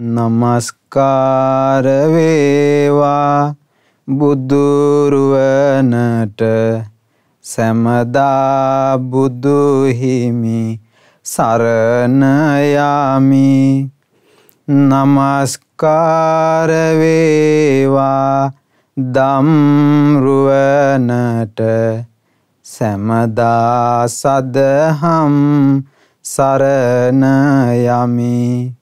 නමස්කාර වේවා බුදුරුවනට සැමදා බුදු හිමි සරණ යාමි නමස්කාර වේවා දම්රුවනට සැමදා සදහම් සරණ යමි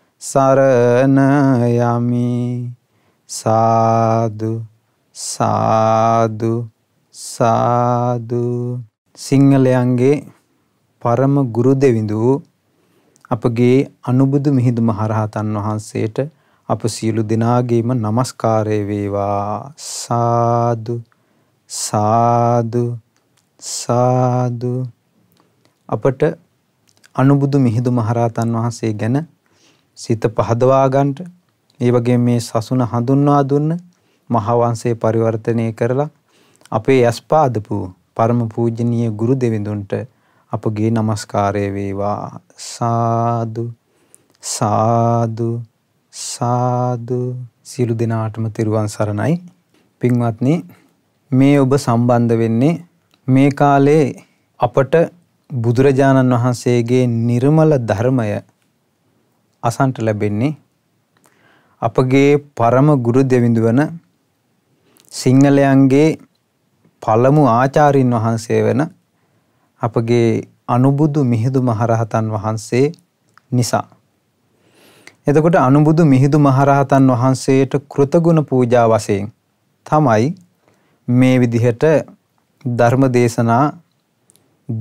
සරණ යමි සාදු සාදු සාදු සිංහලයන්ගේ පරම ගුරු දෙවිඳු අපගේ අනුබුදු මිහිඳු මහරහතන් වහන්සේට අප සියලු දෙනාගේම নমස්කාරය වේවා සාදු සාදු සාදු අපට අනුබුදු මිහිඳු මහරහතන් වහන්සේ ගැන සිත පහදවා ගන්නට ඒ වගේම මේ සසුන හඳුන්වා දුන්න මහා වංශේ පරිවර්තනය කරලා අපේ යස්පාදපු පරම පූජනීය ගුරු දෙවිඳුන්ට අපගේ নমස්කාරය වේවා සාදු සාදු සාදු සියලු දෙනාටම තෙරුවන් සරණයි පින්වත්නි මේ ඔබ සම්බන්ධ වෙන්නේ මේ කාලේ අපට බුදුරජාණන් වහන්සේගේ නිර්මල ධර්මය අසන්ට ලැබෙන්නේ අපගේ පරම ගුරු දෙවිඳු වන සිංහලයන්ගේ පළමු ආචාරින් වහන්සේ වෙන අපගේ අනුබුදු මිහිඳු මහරහතන් වහන්සේ නිසා. එතකොට අනුබුදු මිහිඳු මහරහතන් වහන්සේට කෘතගුණ පූජා වශයෙන් තමයි මේ විදිහට ධර්ම දේශනා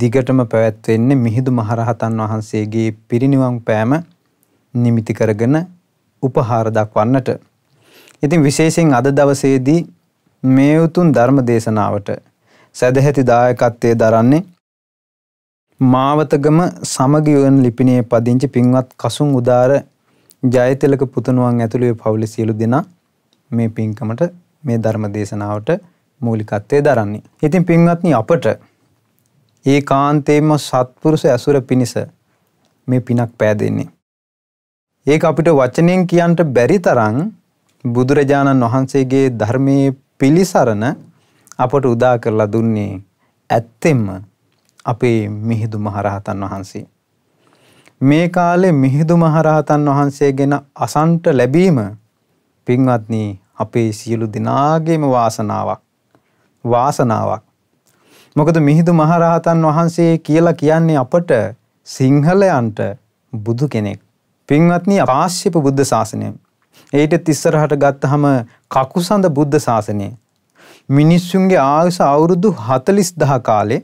දිගටම පැවැත්වෙන්නේ මිහිඳු මහරහතන් වහන්සේගේ පිරිනිවන් පෑම නිමිති කරගෙන උපහාර දක්වන්නට. ඉතින් විශේෂයෙන් අද දවසේදී මේ උතුම් ධර්ම දේශනාවට සැදැහැති දායකත්වයේ දරන්නේ මාවතගම සමගියුවන් ලිපිණයේ පදිංචි පින්වත් කසුන් උදාර ජයතිලක පුතණුවන් ඇතුළේ පවුලේ සියලු දෙනා මේ පින්කමට මේ ධර්ම දේශනාවට මූලිකත්වයේ දරන්නේ. ඉතින් පින්වත්නි අපට ඒකාන්තයෙන්ම සත්පුරුෂ ඇසුර පිණිස මේ පිනක් පෑදෙන්නේ. ඒක අපිට වචනයෙන් කියන්ට බැරි තරම් බුදුරජාණන් වහන්සේගේ ධර්මයේ පිළිසරණ අපට උදා කරලා දුන්නේ ඇත්තෙම අපේ මිහිඳු මහරහතන් වහන්සේ. මේ කාලේ මිහිඳු මහරහතන් වහන්සේ ගැන අසන්ට ලැබීම පින්වත්නි අපේ සියලු දෙනාගේම වාසනාවක්. වාසනාවක්. මොකද මිහිඳු මහරහතන් වහන්සේ කියලා කියන්නේ අපට සිංහලයන්ට බුදු කෙනෙක්. පින්වත්නි පාශ්‍යප බුද්ධ ශාසනය. ඒට තිස්සරහට ගත්තහම කකුසඳ බුද්ධ ශාසනය. මිනිස්සුන්ගේ ආයුස අවුරුදු හතලිස් දහ කාලේ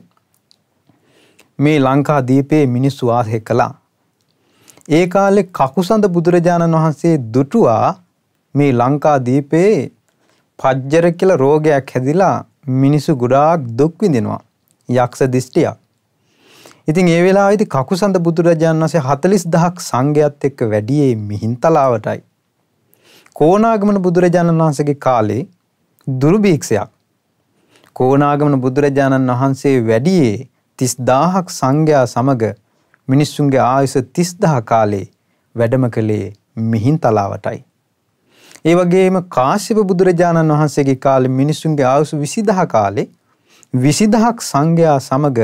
මේ ලංකා දීපයේ මිනිස්සු වාසය කළා. ඒ කාලෙ කකුසඳ බුදුරජාණන් වහන්සේ දුටුවා මේ ලංකා දීපයේ පජ්ජර කියල රෝගයක් හැදිලා මිනිසු ගොඩාක් දුක් විඳෙනවා. යක්ෂ දිෂ්ටියක්. ඉතින් ඒ වෙලාවෙදි කකුසඳ බුදුරජාණන් වහන්සේ 40000ක් සංඝයාත් එක්ක වැඩියේ මිහින්තලාවටයි. කොණාගමන බුදුරජාණන් වහන්සේගේ කාලේ දුරුභීක්ෂයක් කොණාගමන බුදුරජාණන් වහන්සේ වැඩියේ 30000ක් සංඝයා සමග මිනිස්සුන්ගේ ආයුෂ 30000 කාලේ වැඩම කළේ මිහින්තලාවටයි. ඒ වගේම කාශ්‍යප බුදුරජාණන් වහන්සේගේ කාලේ මිනිස්සුන්ගේ ආයුෂ 20000 කාලේ 20000ක් සංඝයා සමග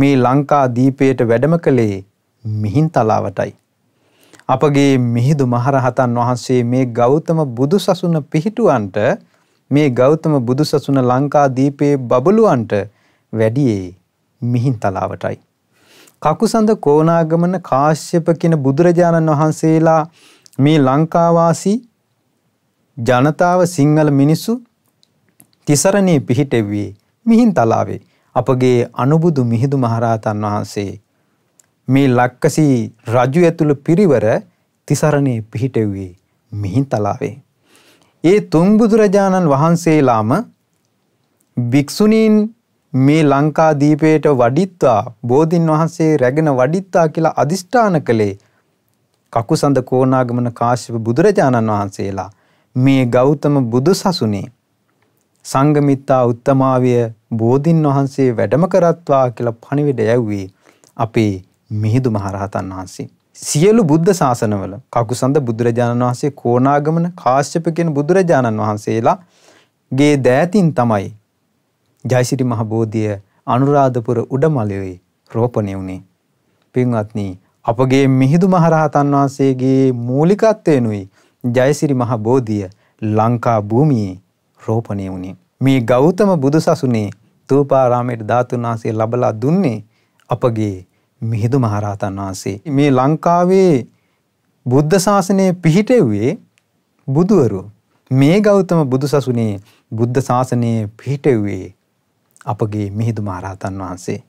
මේ ලංකා දීපයට වැඩම කළේ මිහින් තලාවටයි. අපගේ මිහිදු මහරහතන් වහන්සේ මේ ගෞතම බුදු සසුන පිහිටුවන්ට මේ ගෞතම බුදු සසුන ලංකා දීපයේ බබලුවන්ට වැඩියේ මිහින් තලාවටයි. කකුසඳ කෝනාගමන කාශ්‍යප කියන බුදුරජාණන් වහන්සේලා මේ ලංකාවාසී ජනතාව සිංහල මිනිස්සු තිසරණේ පිහිටෙව්වේ මිහින් තලාවේ. අපගේ අනුබුදු මිහිඳු මහරහතන් වහන්සේ මේ ලක්කසී රජු ඇතුළු පිරිවර තිසරණේ පිහිටෙව්වේ මිහින්තලාවේ. ඒ තුන් බුදුරජාණන් වහන්සේලාම භික්ෂුණීන් මේ ලංකාදීපයට වඩිත්වා බෝධින් වහන්සේ රැගෙන වඩිත්වා කියලා අදිෂ්ඨාන කළේ කකුසඳ කෝනාගමන කාශ්‍යප බුදුරජාණන් වහන්සේලා මේ ගෞතම බුදු සසුනේ සංගමිත්තා උත්තමාවිය බෝධින් වහන්සේ වැඩම කරත්වා කියලා පණිවිඩ යැව්වේ අපේ මිහිඳු මහරහතන් වහන්සේ. සියලු බුද්ධ ශාසනවල කකුසඳ බුදුරජාණන් වහන්සේ කෝණාගමන කාශ්‍යප කියන බුදුරජාණන් වහන්සේලා ගේ දෑතින් තමයි ජයසිරි මහ බෝධිය අනුරාධපුර උඩමළුවේ රෝපණය වුණේ. පින්වත්නි අපගේ මිහිඳු මහරහතන් වහන්සේගේ මූලිකත්වයනුයි ජයසිරි මහ බෝධිය ලංකා භූමියේ රෝපණය වුණේ. මේ ගෞතම බුදුසසුනේ ස්තූපාරාමයට ධාතුන් වහන්සේ ලබලා දුන්නේ අපගේ මිහිඳු මහරහතන් වහන්සේ. මේ ලංකාවේ බුද්ධ ශාසනය පිහිටෙව්වේ බුදුවරු. මේ ගෞතම බුදුසසුනේ බුද්ධ ශාසනය පිහිටෙව්වේ අපගේ මිහිඳු මහරහතන් වහන්සේ.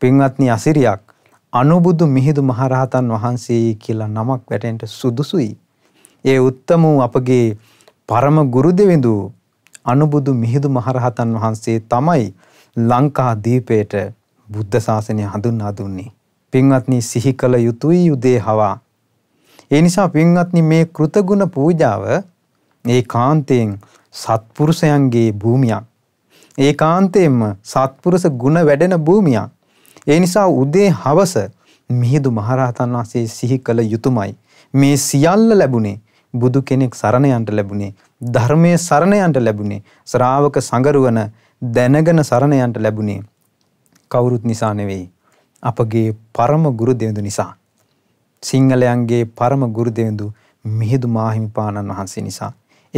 පින්වත්නි අසිරියක් අනුබුදු මිහිඳු මහරහතන් වහන්සේ කියලා නමක් වැටෙන්ට සුදුසුයි. ඒ උත්තම වූ අපගේ පරම ගුරු දෙවිඳු අනුබුදු මිහිඳු මහරහතන් වහන්සේ තමයි ලංකා දීපයට බුද්ධ ශාසනය හඳුන්වා දුන්නේ. පින්වත්නි සිහි කළ යුතුයි යුදේ හවා. ඒ නිසා පින්වත්නි මේ කෘතගුණ පූජාව ඒ කාන්තයෙන් සත්පුරුෂයන්ගේ භූමියක්. ඒ කාන්තයෙන්ම සත්පුරුෂ ගුණ වැඩෙන භූමියක්. ඒ නිසා උදේ හවස මිහිදු මහරහතන් වහන්සේ සිහි කළ යුතුමයි. මේ සියල්ල ලැබුණේ බුදු කෙනෙක් සරණ යන්න ලැබුණේ ධර්මයේ සරණ යන්න ලැබුණේ ශ්‍රාවක සංගරුවන දැනගෙන සරණ යන්න ලැබුණේ කවුරුත් නිසා නෙවෙයි අපගේ පරම ගුරු දෙවිඳු නිසා සිංහලයන්ගේ පරම ගුරු දෙවිඳු මිහිඳු මාහිමිපාණන් වහන්සේ නිසා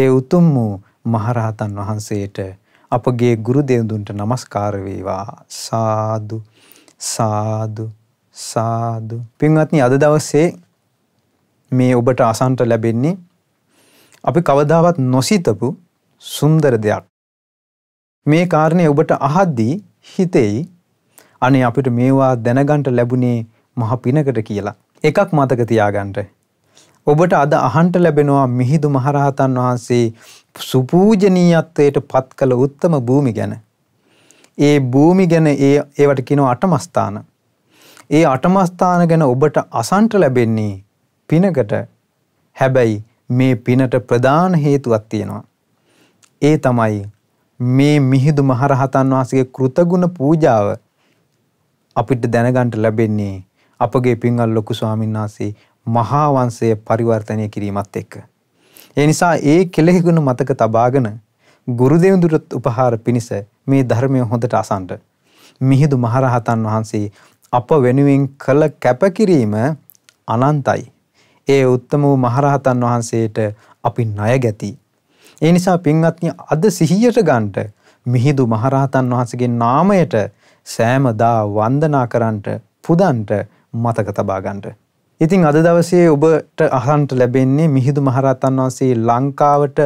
ඒ උතුම් වූ මහරහතන් වහන්සේට අපගේ ගුරු දෙවිඳුන්ට নমස්කාර වේවා සාදු සාදු සාදු පින්වත්නි අද දවසේ මේ ඔබට අසන්ට ලැබෙන්නේ අපි කවදාවත් නොසිතපු සුන්දර දෙයක්. මේ කාරණය ඔබට අහද්දී හිතෙයි අනේ අපිට මේවා දැනගන්ට ලැබුණේ මහ පිනකට කියලා. එකක් මතක තියාගන්ට. ඔබට අද අහන්ට ලැබෙනවා මිහිදු මහරහතන් වහන්සේ සුපූජනීයත්වයට පත් කළ උත්තම භූමි ගැන. ඒ භූමි ගැන ඒ ඒවට කිනෝ අටමස්ථාන. ඒ අටමස්ථාන ගැන ඔබට අසන්ට ලැබෙන්නේ පිනකට හැබැයි මේ පිනට ප්‍රධාන හේතුවක් තියෙනවා. ඒ තමයි මේ මිහිඳු මහරහතන් වහන්සේගේ කෘතගුණ පූජාව අපිට දැනගන්න ලැබෙන්නේ අපගේ පින්වල් ලොකු ස්වාමීන් වහන්සේ මහා වංශය පරිවර්තනය කිරීමත් එක්ක. ඒ නිසා ඒ කෙලෙහි ගුණ මතක තබාගෙන ගුරු දෙවිඳුරත් උපහාර පිණිස මේ ධර්මය හොඳට අසන්න. මිහිඳු මහරහතන් වහන්සේ අප වෙනුවෙන් කළ කැපකිරීම අනන්තයි. ඒ උත්තම වූ මහරහතන් වහන්සේට අපි ණය ගැති. ඒ නිසා පින්වත්නි අද සිහියට ගන්නට මිහිඳු මහරහතන් වහන්සේගේ නාමයට සෑමදා වන්දනා කරන්නට පුදන්ට මතක තබා ගන්නට. ඉතින් අද දවසේ ඔබට අහන්ට ලැබෙන්නේ මිහිඳු මහරහතන් වහන්සේ ලංකාවට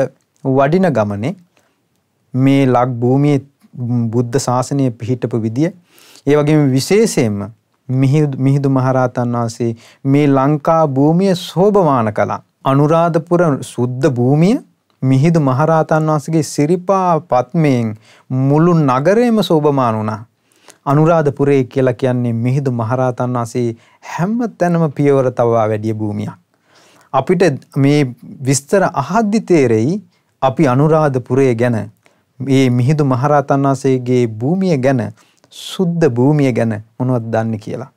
වඩින ගමනේ මේ ලක් භූමියේ බුද්ධ ශාසනය පිහිටපු විදිය. ඒ වගේම විශේෂයෙන්ම මිහිඳු මහරහතන් වහන්සේ මේ ලංකා භූමිය සෝභමාන කළා. අනුරාධපුර සුද්ධ භූමිය මිහිඳු මහරහතන් වහන්සේගේ සිරිපා පත්මයෙන් මුළු නගරයම සෝභමාන වුණා. අනුරාධපුරේ කියලා කියන්නේ මිහිඳු මහරහතන් වහන්සේ හැම තැනම පියවර තබා වැඩිය භූමියක්. අපිට මේ විස්තර අහද්දි තේරෙයි අපි අනුරාධපුරය ගැන මේ මිහිඳු මහරහතන් වහන්සේගේ භූමිය ගැන සුද්ධ භූමිය ගැන මොනවත් දන්න කියලා.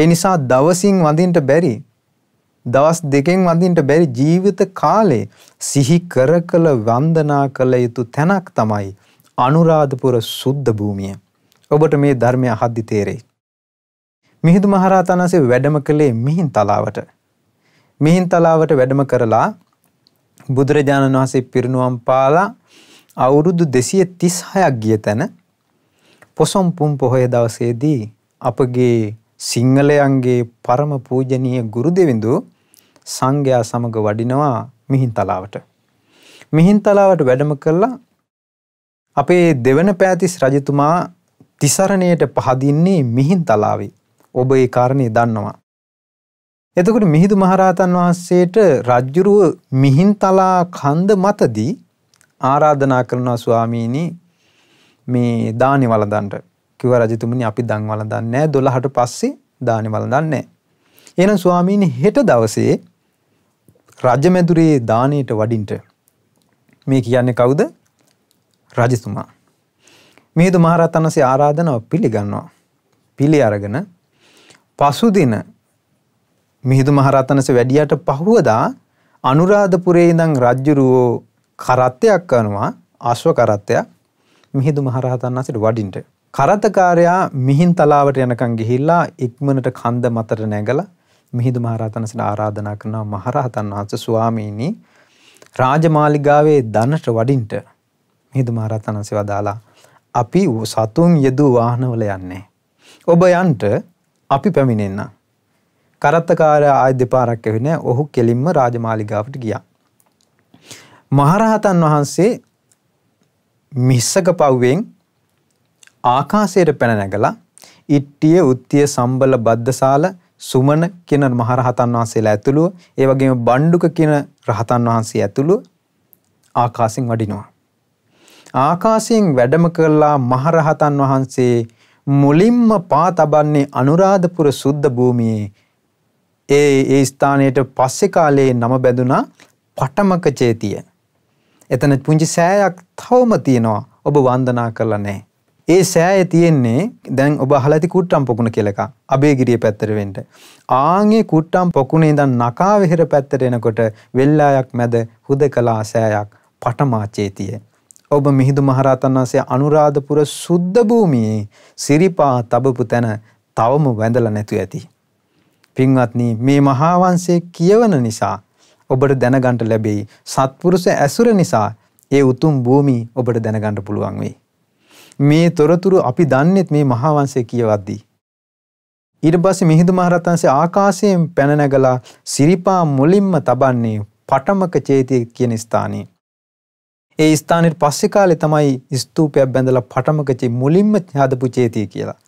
ඒ නිසා දවසින් වඳින්ට බැරි දවස් දෙකෙන් වඳින්ට බැරි ජීවිත කාලේ සිහි කර කළ වන්දනා කළ යුතු තැනක් තමයි අනුරාධපුර සුද්ධ භූමිය. ඔබට මේ ධර්මය හද්දි තේරෙයි. මිහිදු මහරහතන්සේ වැඩම කළේ මිහින් තලාවට. මිහින් තලාවට වැඩම කරලා බුදුරජාණන් වහන්සේ පිරිනුවම් පාලා අවුරුදු 236ක් ගිය තැන පොසොම් පුම් පොහොය දවසේදී අපගේ සිංහලයන්ගේ පරම පූජනීය ගුරු දෙවිඳු සංඝයා සමග වඩිනවා මිහින්තලාවට. මිහින්තලාවට වැඩම කළා අපේ දෙවන පෑතිස් රජතුමා තිසරණයට පහදින්නේ මිහින්තලාවේ. ඔබ ඒ කාරණේ දන්නවා. එතකොට මිහිඳු මහරහතන් වහන්සේට රජ්ජුරුව මිහින්තලා කන්ද මතදී ආරාධනා කරනවා ස්වාමීනි මේ දානි වලදන්ට කිව රජතුමනි අපි දං වලදන්න නෑ දොළහට පස්සේ දානි වලදන්නේ. එනම් ස්වාමීනි හෙට දවසේ රජමැදුරේ දානයට වඩින්ට මේ කියන්නේ කවුද රජතුමා. මේද මහරත් අන්නසේ ආරාධනාව පිළිගන්නවා. පිළි අරගෙන පසුදින මිහිදු මහරත්තනස වැඩියට පහුවදා අනුරාධපුරේ ඉඳං රජ්ජුරුවෝ කරත්තයක් කරනවා අශ්ව කරත්තයක් මිහිඳු මහරහතන් වහන්සේට වඩින්ට. කරතකාරයා මිහින් තලාවට යනකම් ගිහිල්ලා ඉක්මනට කන්ද මතට නැගලා මිහිඳු මහරහතන් වහන්සේට ආරාධනා කරනවා මහරහතන් වහන්සේ ස්වාමීනි රාජමාලිගාවේ ධනට වඩින්ට මිහිඳු මහරහතන් වහන්සේ වදාලා අපි සතුන් යෙදූ වාහනවල යන්නේ. ඔබ යන්ට අපි පැමිණෙන්න. කරත්තකාර ආය දෙපාරක් ඇවින ඔහු කෙලින්ම රාජමාලිගාවට ගියා. මහරහතන් වහන්සේ මිස්සක පව්වෙන් ආකාශයට පැන නැගලා ඉට්ටිය උත්තිය සම්බල බද්ධසාල සුමන කියන මහරහතන් වහන්සේලා ඇතුළුව ඒ වගේම බණ්ඩුක කියන රහතන් වහන්සේ ඇතුළුව ආකාසින් වඩිනවා. ආකාසියෙන් වැඩම කරලා මහරහතන් වහන්සේ මුලින්ම පා තබන්නේ අනුරාධපුර සුද්ධ භූමියේ ඒ ඒ ස්ථානයට පස්සේ කාලයේ නම බැඳුනා පටමක චේතිය. එතන පුංචි සෑයක් තවම තියෙනවා ඔබ වන්දනා කරලා නැහැ. ඒ සෑය තියෙන්නේ දැන් ඔබ අහලා ඇති කුට්ටම් පොකුණ කියලා එකක්. අබේගිරිය පැත්තට වෙන්න. ආන්ගේ කුට්ටම් පොකුණේ ඉඳන් නකාවෙහෙර පැත්තට එනකොට වෙල්ලායක් මැද හුදකලා සෑයක් පටමාචේතියේ ඔබ මිහිදු මහරහතන් වහන්සේ අනුරාධපුර සුද්ධ භූමියේ සිරිපා තබපු තැන තවම වැඳලා නැතු ඇති. පින්වත්නි මේ මහා වංශයේ කියවන නිසා ඔබට දැනගන්ට ලැබෙයි. සත්පුරුෂ ඇසුර නිසා ඒ උතුම් භූමි ඔබට දැනගන්න පුළුවන් වෙයි. මේ තොරතුරු අපි දන්නෙත් මේ මහාවංශය කියවද්දී. ඊට පස්සේ මිහිඳු මහරහතන්සේ ආකාශයෙන් පැන නැගලා සිරිපා මුලින්ම තබන්නේ පටමක චේතිය කියන ස්ථානයේ. ඒ ස්ථානෙට පස්සේ කාලේ තමයි ස්තූපයක් බැඳලා පටමකචි මුලින්ම හදපු චේතිය කියලා.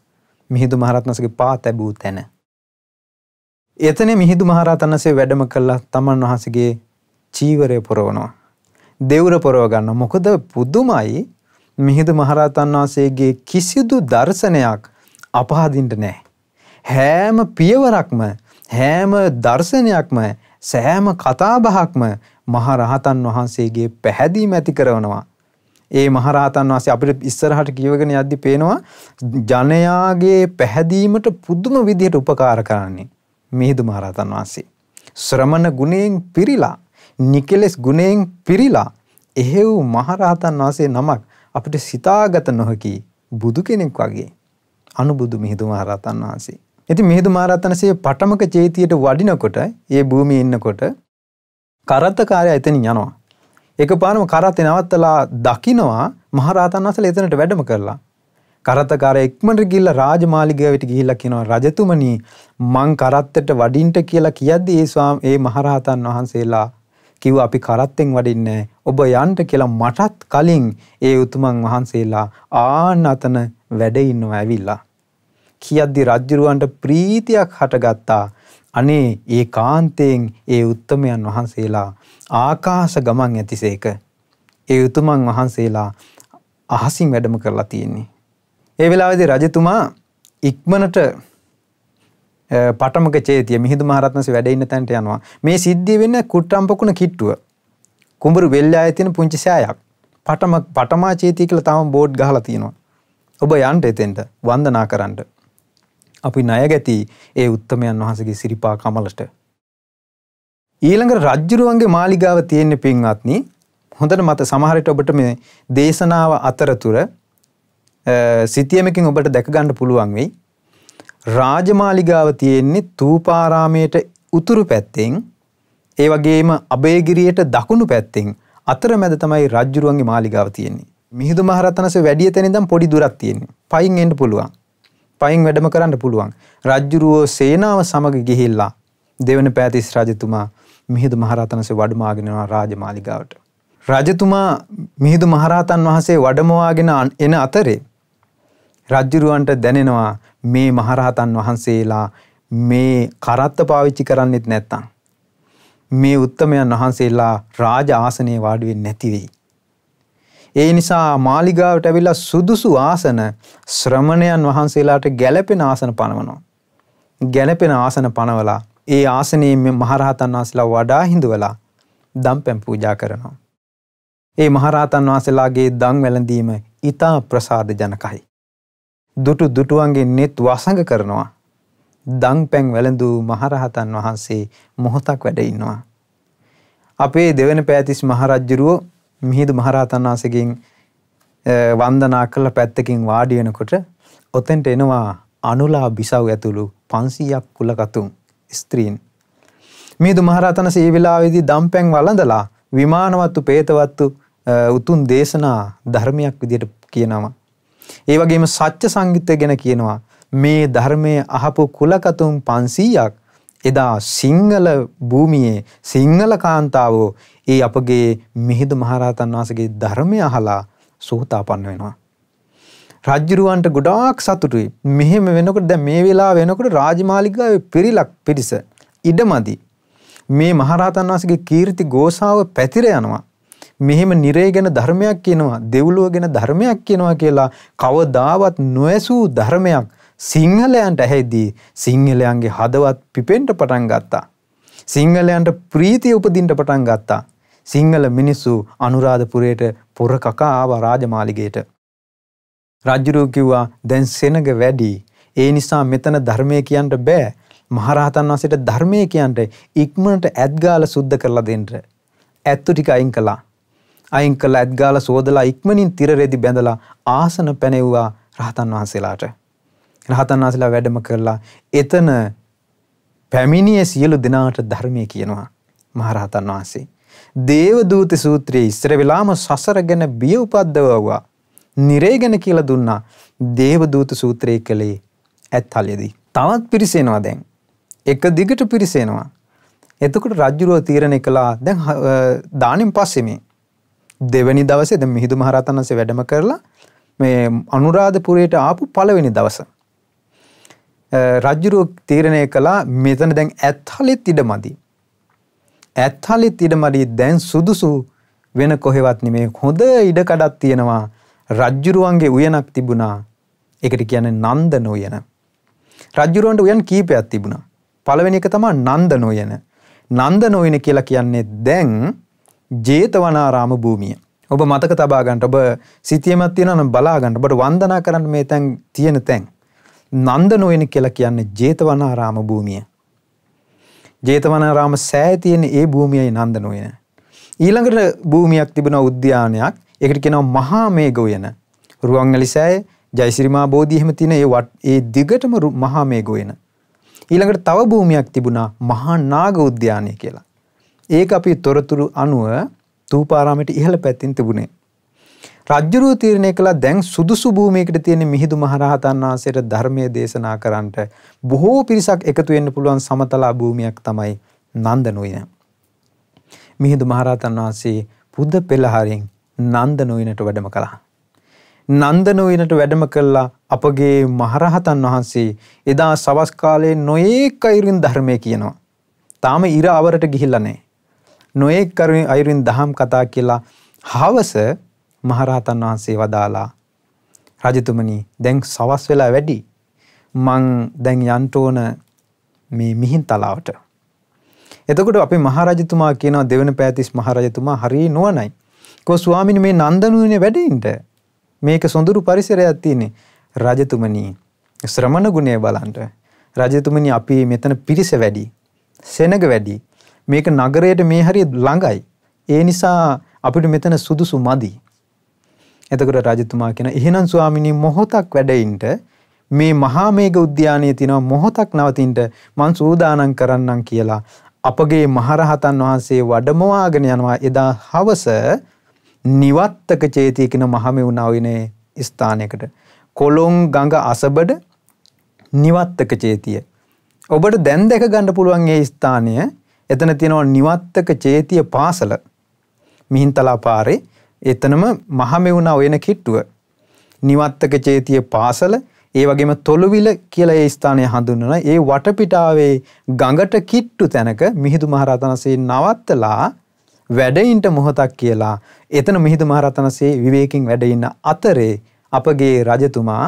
මිහිඳු මහරත්නසගේ පා තැබූ තැන. එතන මිහිදු මහරහතන්සේ වැඩම කළා තමන් වහන්සේගේ චීවරය පොරවනවා. දෙවුර පොරව ගන්න. මොකද පුදුමයි මිහිදු මහරහතන් වහන්සේගේ කිසිදු දර්ශනයක් අපහදින්ට නැහැ. හැම පියවරක්ම හැම දර්ශනයක්ම සෑම කතාබහක්ම මහරහතන් වහන්සේගේ පැහැදීම ඇති කරනවා. ඒ මහරහතන් වහන්සේ අපිට ඉස්සරහට කියවගෙන යද්දි පේනවා ජනයාගේ පැහැදීමට පුදුම විදිහට උපකාර කරන්නේ. මිහිඳු මහරහතන් වහන්සේ. ශ්‍රමණ ගුණයෙන් පිරිලා, නිකලෙස් ගුණයෙන් පිරිලා එහෙව් මහරහතන් වහන්සේ නමක් අපිට සිතාගත නොහැකි බුදු කෙනෙක් වගේ අනුබුදු මිහිඳු මහරහතන් වහන්සේ. ඉතින් මිහිඳු මහරහතන්සේ පටමක චේතියට වඩිනකොට, ඒ භූමියේ ඉන්නකොට කරත්තකාරයා එතනින් යනවා. එකපාරම කරත්තේ නවත්තලා දකිනවා මහරහතන් වහන්සේලා එතනට වැඩම කරලා. කරත්තකාර එක්මට ගිල්ල රාජමාලිගාවට ගිහිල්ලා කියනවා රජතුමනි මං කරත්තට වඩින්ට කියලා කියද්දී ඒ ස්වාම ඒ මහරහතන් වහන්සේලා කිව්ව අපි කරත්තෙන් වඩින්නේ ඔබ යන්ට කියලා මටත් කලින් ඒ උතුමන් වහන්සේලා ආන අතන වැඩ ඉන්නවා ඇවිල්ලා කියද්දි රජ්ජුරුවන්ට ප්‍රීතියක් හටගත්තා අනේ ඒ කාන්තයෙන් ඒ උත්තමයන් වහන්සේලා ආකාශ ගමන් ඇතිසේක ඒ උතුමන් වහන්සේලා අහසින් වැඩම කරලා තියෙන්නේ ඒ වෙලාවේදී රජතුමා ඉක්මනට පටමක චේතිය මිහිඳු මහරත්නසේ වැඩ ඉන්න තැනට යනවා. මේ සිද්ධිය වෙන්නේ කුට්ටම්පකුණ කිට්ටුව. කුඹුරු වෙල්ලායේ තියෙන පුංචි සෑයක්. පටම පටමා චේතිය කියලා තාම බෝඩ් ගහලා තියෙනවා. ඔබ යන්න එතෙන්ට වන්දනා කරන්න. අපි ණය ගැති ඒ උත්තමයන් වහන්සේගේ සිරිපා කමලට. ඊළඟට රජ්ජුරුවන්ගේ මාලිගාව තියෙන්නේ පින්වත්නි. හොඳට මත සමහරට ඔබට මේ දේශනාව අතරතුර සිතියමකින් ඔබට දැකගන්න පුළුවන් වෙයි. රාජමාලිගාව තියෙන්නේ තූපාරාමයට උතුරු පැත්තෙන් ඒ වගේම අබේගිරියට දකුණු පැත්තෙන් අතරමැද තමයි රජ්ජුරුවන්ගේ මාලිගාව තියෙන්නේ. මිහිදු මහරතනස වැඩිය තැනිදම් පොඩි දුරක් තියෙන්නේ. පයින් එන්න පුළුවන්. පයින් වැඩම කරන්න පුළුවන්. රජ්ජුරුවෝ සේනාව සමග ගිහිල්ලා දෙවන පෑතිස් රජතුමා මිහිදු මහරතනස වඩමාගෙනවා රාජමාලිගාවට. රජතුමා මිහිදු මහරහතන් වහන්සේ වඩමවාගෙන එන අතරේ රජ්ජුරුවන්ට දැනෙනවා මේ මහරහතන් වහන්සේලා මේ කරත්ත පාවිච්චි කරන්නෙත් නැත්තම්. මේ උත්තමයන් වහන්සේලා රාජ ආසනයේ වාඩුවෙන් නැතිවෙයි. ඒ නිසා මාලිගාවට ඇවිල්ලා සුදුසු ආසන ශ්‍රමණයන් වහන්සේලාට ගැලපෙන ආසන පනවනවා. ගැලපෙන ආසන පනවලා ඒ ආසනයේ මහරහතන් වහන්සේලා වඩා හිඳුවලා දම් පැම් පූජා කරනවා. ඒ මහරහතන් වහන්සේලාගේ දං වැලඳීම ඉතා ප්‍රසාද ජනකයි. දුටු දුටුවන්ගේ නෙත් වසඟ කරනවා. දං පැන් වැළඳූ මහරහතන් වහන්සේ මොහොතක් වැඩ ඉන්නවා. අපේ දෙවන පෑතිස් මහරජ්ජුරුව මිහිදු මහරහතන් වහන්සේගෙන් වන්දනා කළ පැත්තකින් වාඩියනකොට ඔතෙන්ට එනවා අනුලා බිසව් ඇතුළු පන්සීයක් කුලකතුන් ස්ත්‍රීන්. මිහිදු මහරහතන සේවිලාවේදී දම් පැන් වලඳලා විමානවත්තු පේතවත්තු උතුන් දේශනා ධර්මයක් විදියට කියනවා. ඒ වගේම සත්‍ය සංගීතය ගැන කියනවා මේ ධර්මය අහපු කුලකතුම් පන්සීයක් එදා සිංහල භූමියේ සිංහල කාන්තාවෝ ඒ අපගේ මිහිදු මහරහතන් වහන්සේගේ ධර්මය අහලා සෝතාපන්න වෙනවා. රජ්ජුරුවන්ට ගොඩාක් සතුටුයි. මෙහෙම වෙනකොට දැන් මේ වෙලාව වෙනකොට රාජමාලිගාවේ පිරිලක් පිරිස ඉඩමදි. මේ මහරහතන් වහන්සේගේ කීර්ති ගෝසාව පැතිර යනවා. මෙහෙම නිරේ ගැන ධර්මයක් කියනවා දෙව්ලුව ගැන ධර්මයක් කියනවා කියලා කවදාවත් නොඇසූ ධර්මයක් සිංහලයන්ට ඇහෙද්දී සිංහලයන්ගේ හදවත් පිපෙන්ට පටන් ගත්තා. සිංහලයන්ට ප්‍රීතිය උපදින්ට පටන් ගත්තා. සිංහල මිනිස්සු අනුරාධපුරයට පොර කකා ආව රාජමාලිගයට. රජ්ජුරුව කිව්වා දැන් සෙනග වැඩි. ඒ නිසා මෙතන ධර්මය කියන්ට බෑ. මහරහතන් වහන්සේට ධර්මය කියන්ට ඉක්මනට ඇත්ගාල සුද්ධ කරලා දෙන්න. ඇත්තු ටික අයින් කළා. අයින් කළා ඇත්ගාල සෝදලා ඉක්මනින් තිර රෙදි බැඳලා ආසන පැනෙව්වා රහතන් වහන්සේලාට. රහතන් වහන්සේලා වැඩම කරලා එතන පැමිණියේ සියලු දෙනාට ධර්මය කියනවා මහරහතන් වහන්සේ. දේවදූත සූත්‍රයේ ඉස්සර වෙලාම සසර ගැන බිය උපද්දවවා නිරේ ගැන කියලා දුන්නා දේවදූත සූත්‍රයේ කළේ ඇත් හලියදී. තවත් පිරිසෙනවා දැන්. එක දිගට පිරිසෙනවා. එතකොට රජ්ජුරුව තීරණය කළා දැන් දානින් පස්සේ මේ දෙවැනි දවසේ දැන් මිහිඳු මහරහතන් වහන්සේ වැඩම කරලා මේ අනුරාධපුරයට ආපු පළවෙනි දවස රජුරෝ තීරණය කළා මෙතන දැන් ඇත්හලෙත් ඉඩමදි. ඇත්හලෙත් ඉඩමදි දැන් සුදුසු වෙන කොහෙවත් නෙමේ හොඳ ඉඩකඩක් තියෙනවා රජ්ජුරුවන්ගේ උයනක් තිබුණා ඒකට කියන්නේ නන්දන උයන. රජ්ජුරුවන්ට උයන් කීපයක් තිබුණා. පළවෙනි එක තමයි නන්දන උයන. නන්දන උයන කියලා කියන්නේ දැන් ජේතවනාරාම භූමිය. ඔබ මතක තබාගන්ට ඔබ සිතියමත් තියෙනන බලාගන්න බට වන්දනා කරන්න මේ තැන් තියෙන තැන්. නන්ද නොයෙන කියලා කියන්නේ ජේතවනාරාම භූමිය. ජේතවනාරාම සෑ තියෙන ඒ භූමියයි නන්ද නොයෙන. ඊළඟට භූමියක් තිබෙන උද්‍යානයක් එකට කෙනවා මහා මේඝ උයන. රුවන්වැලි සෑය ජයසිරිමා බෝධි එහෙම තියෙන ඒ ඒ දිගටම මහා මේඝ උයන. ඊළඟට තව භූමියක් තිබුණා මහා නාග උද්‍යානය කියලා. ඒක අපි තොරතුරු අනුව තූපාරාමයට ඉහළ පැත්තින් තිබුණේ. රජ්ජුරුව තීරණය කළා දැන් සුදුසු භූමියකට තියෙන මිහිඳු මහරහතන් වහන්සේට ධර්මයේ දේශනා කරන්නට බොහෝ පිරිසක් එකතු වෙන්න පුළුවන් සමතලා භූමියක් තමයි නන්ද නොයින. මිහිඳු මහරහතන් වහන්සේ පුද පෙළහරින් නන්ද නොයිනට වැඩම කළා. නන්ද නොයිනට වැඩම කළා අපගේ මහරහතන් වහන්සේ එදා සවස් කාලයේ නොයේක අයුරින් ධර්මය කියනවා. තාම ඉර අවරට ගිහිල්ලා නැහැ. නොයෙක් කරුණින් අයුරින් දහම් කතා කියලා හවස මහරහතන් වහන්සේ වදාලා රජතුමනි දැන් සවස් වෙලා වැඩි මං දැන් යන්න ඕන මේ මිහින් තලාවට. එතකොට අපි මහරජතුමා කියනවා දෙවන පෑතිස් මහරජතුමා හරි නුවණයි. කො ස්වාමිනි මේ නන්දනුවනේ වැඩින්ට මේක සොඳුරු පරිසරයක් තියෙන්නේ. රජතුමනි ශ්‍රමණ ගුණය බලන්න. රජතුමනි අපි මෙතන පිරිස වැඩි. සෙනඟ වැඩි. මේක නගරයට මේ හරිය ළඟයි. ඒ නිසා අපිට මෙතන සුදුසු මදි. එතකොට රජතුමා කියන එහෙනම් ස්වාමිනී මොහොතක් වැඩයින්ට මේ මහා මේඝ උද්‍යානයේ තියෙන මොහොතක් නවතින්ට මං සූදානම් කරන්නම් කියලා අපගේ මහරහතන් වහන්සේ වඩමවාගෙන යනවා එදා හවස නිවත්තක චේතිය කියන මහමෙවුනාවිනේ ස්ථානයකට කොළොන් ගඟ අසබඩ නිවත්තක චේතිය ඔබට දැන් දැක ගන්න පුළුවන් ඒ ස්ථානය එතන තියෙනවා නිවත්තක චේතිය පාසල මිහින්තලා පාරේ එතනම මහමෙවුනා ඔයන කිට්ටුව නිවත්තක චේතිය පාසල ඒ වගේම තොළුවිල කියලා ඒ ස්ථානය හඳුන්වන ඒ වටපිටාවේ ගඟට කිට්ටු තැනක මිහිඳු මහරතනසේ නවත්තලා වැඩයින්ට මොහොතක් කියලා එතන මිහිඳු මහරතනසේ විවේකින් වැඩ ඉන්න අතරේ අපගේ රජතුමා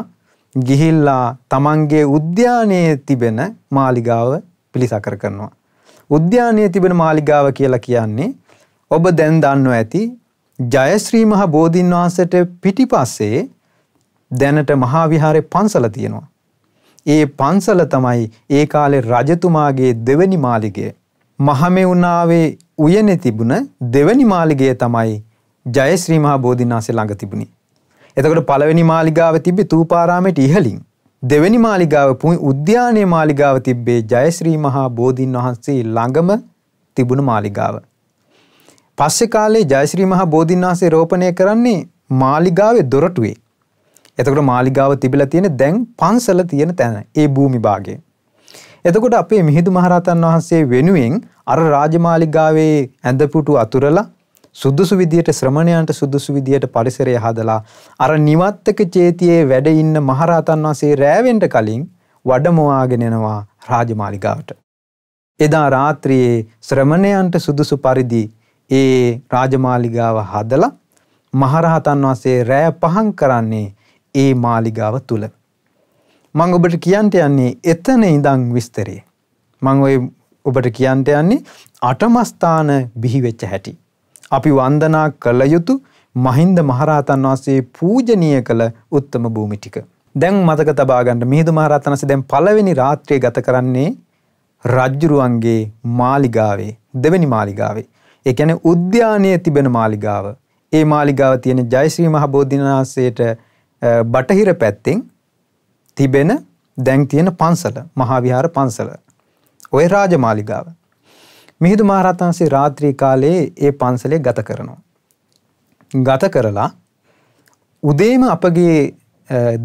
ගිහිල්ලා තමන්ගේ උද්‍යානයේ තිබෙන මාලිගාව පිළිසකර කරනවා උද්‍යානයේ තිබෙන මාලිගාව කියලා කියන්නේ ඔබ දැන් දන්නවා ඇති ජයශ්‍රී මහ බෝධීන් වහන්සේට පිටිපස්සේ දැනට මහා විහාරේ පන්සල තියෙනවා. ඒ පන්සල තමයි ඒ කාලේ රජතුමාගේ දෙවැනි මාලිගය. මහමෙවුනාවේ උයනේ තිබුණ දෙවැනි මාලිගය තමයි ජයශ්‍රී මහ බෝධීන් වහන්සේ ළඟ තිබුණේ. එතකොට පළවෙනි මාලිගාව තිබ්බේ තූපාරාමයට ඉහළින්. දෙවැනි මාලිගාව පුයි උද්‍යානය මාලිගාව තිබ්බේ ජයශ්‍රී මහා බෝධීන් වහන්සේ ළඟම තිබුණු මාලිගාව. පස්සෙ කාලේ ජයශ්‍රී මහා බෝධීන් වහන්සේ රෝපණය කරන්නේ මාලිගාවේ දොරටුවේ. එතකොට මාලිගාව තිබිලා තියෙන දැන් පන්සල තියෙන තැන ඒ භූමි භාගය. එතකොට අපේ මිහිඳු මහරහතන් වහන්සේ වෙනුවෙන් අර රාජමාලිගාවේ ඇඳපුටු අතුරලා සුදුසු විදියට ශ්‍රමණයන්ට සුදුසු විදියට පරිසරය හදලා අර නිවත්තක චේතියේ වැඩ ඉන්න මහරහතන් වහන්සේ රැවෙන්ට කලින් වඩමවාගෙන එනවා රාජමාලිගාවට. එදා රාත්‍රියේ ශ්‍රමණයන්ට සුදුසු පරිදි ඒ රාජමාලිගාව හදලා මහරහතන් වහන්සේ රැය පහන් කරන්නේ ඒ මාලිගාව තුල. මං ඔබට කියන්ට යන්නේ එතන ඉඳං විස්තරේ. මං ඔය ඔබට කියන්ට යන්නේ අටමස්ථාන බිහිවෙච්ච හැටි. අපි වන්දනා කළ යුතු මහින්ද මහරහතන් වහන්සේ පූජනීය කළ උත්තම භූමි ටික. දැන් මතක තබා ගන්න මිහිඳු මහරහතන් වහන්සේ දැන් පළවෙනි රාත්‍රිය ගත කරන්නේ රජ්ජුරුවන්ගේ මාලිගාවේ දෙවැනි මාලිගාවේ. ඒ කියන්නේ උද්‍යානයේ තිබෙන මාලිගාව. ඒ මාලිගාව තියෙන ජයශ්‍රී මහ බෝධින් වහන්සේට බටහිර පැත්තෙන් තිබෙන දැන් තියෙන පන්සල මහාවිහාර පන්සල. ඔය රාජමාලිගාව. මිහිඳු මහරහතන් වහන්සේ රාත්‍රී කාලයේ ඒ පන්සලේ ගත කරනවා. ගත කරලා උදේම අපගේ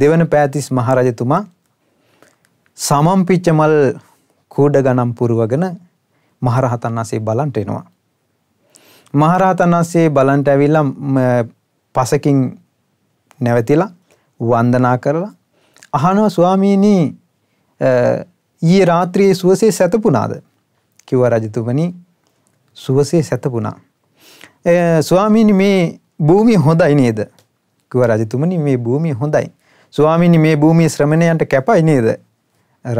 දෙවන පෑතිස් මහරජතුමා සමම්පිච්ච මල් කූඩ ගණන් පුරවගෙන මහරහතන් වහන්සේ බලන්ට එනවා. මහරහතන් වහන්සේ බලන්ට ඇවිල්ලා පසකින් නැවතිලා වන්දනා කරලා අහනවා ස්වාමීනි ඊයේ රාත්‍රියේ සුවසේ සැතපුණාද කිව්ව රජතුමනි සුවසේ සැතපුණා. ස්වාමීනි මේ භූමිය හොඳයි නේද? කිව්ව රජතුමනි මේ භූමිය හොඳයි. ස්වාමීනි මේ භූමිය ශ්‍රමණයන්ට කැපයි නේද?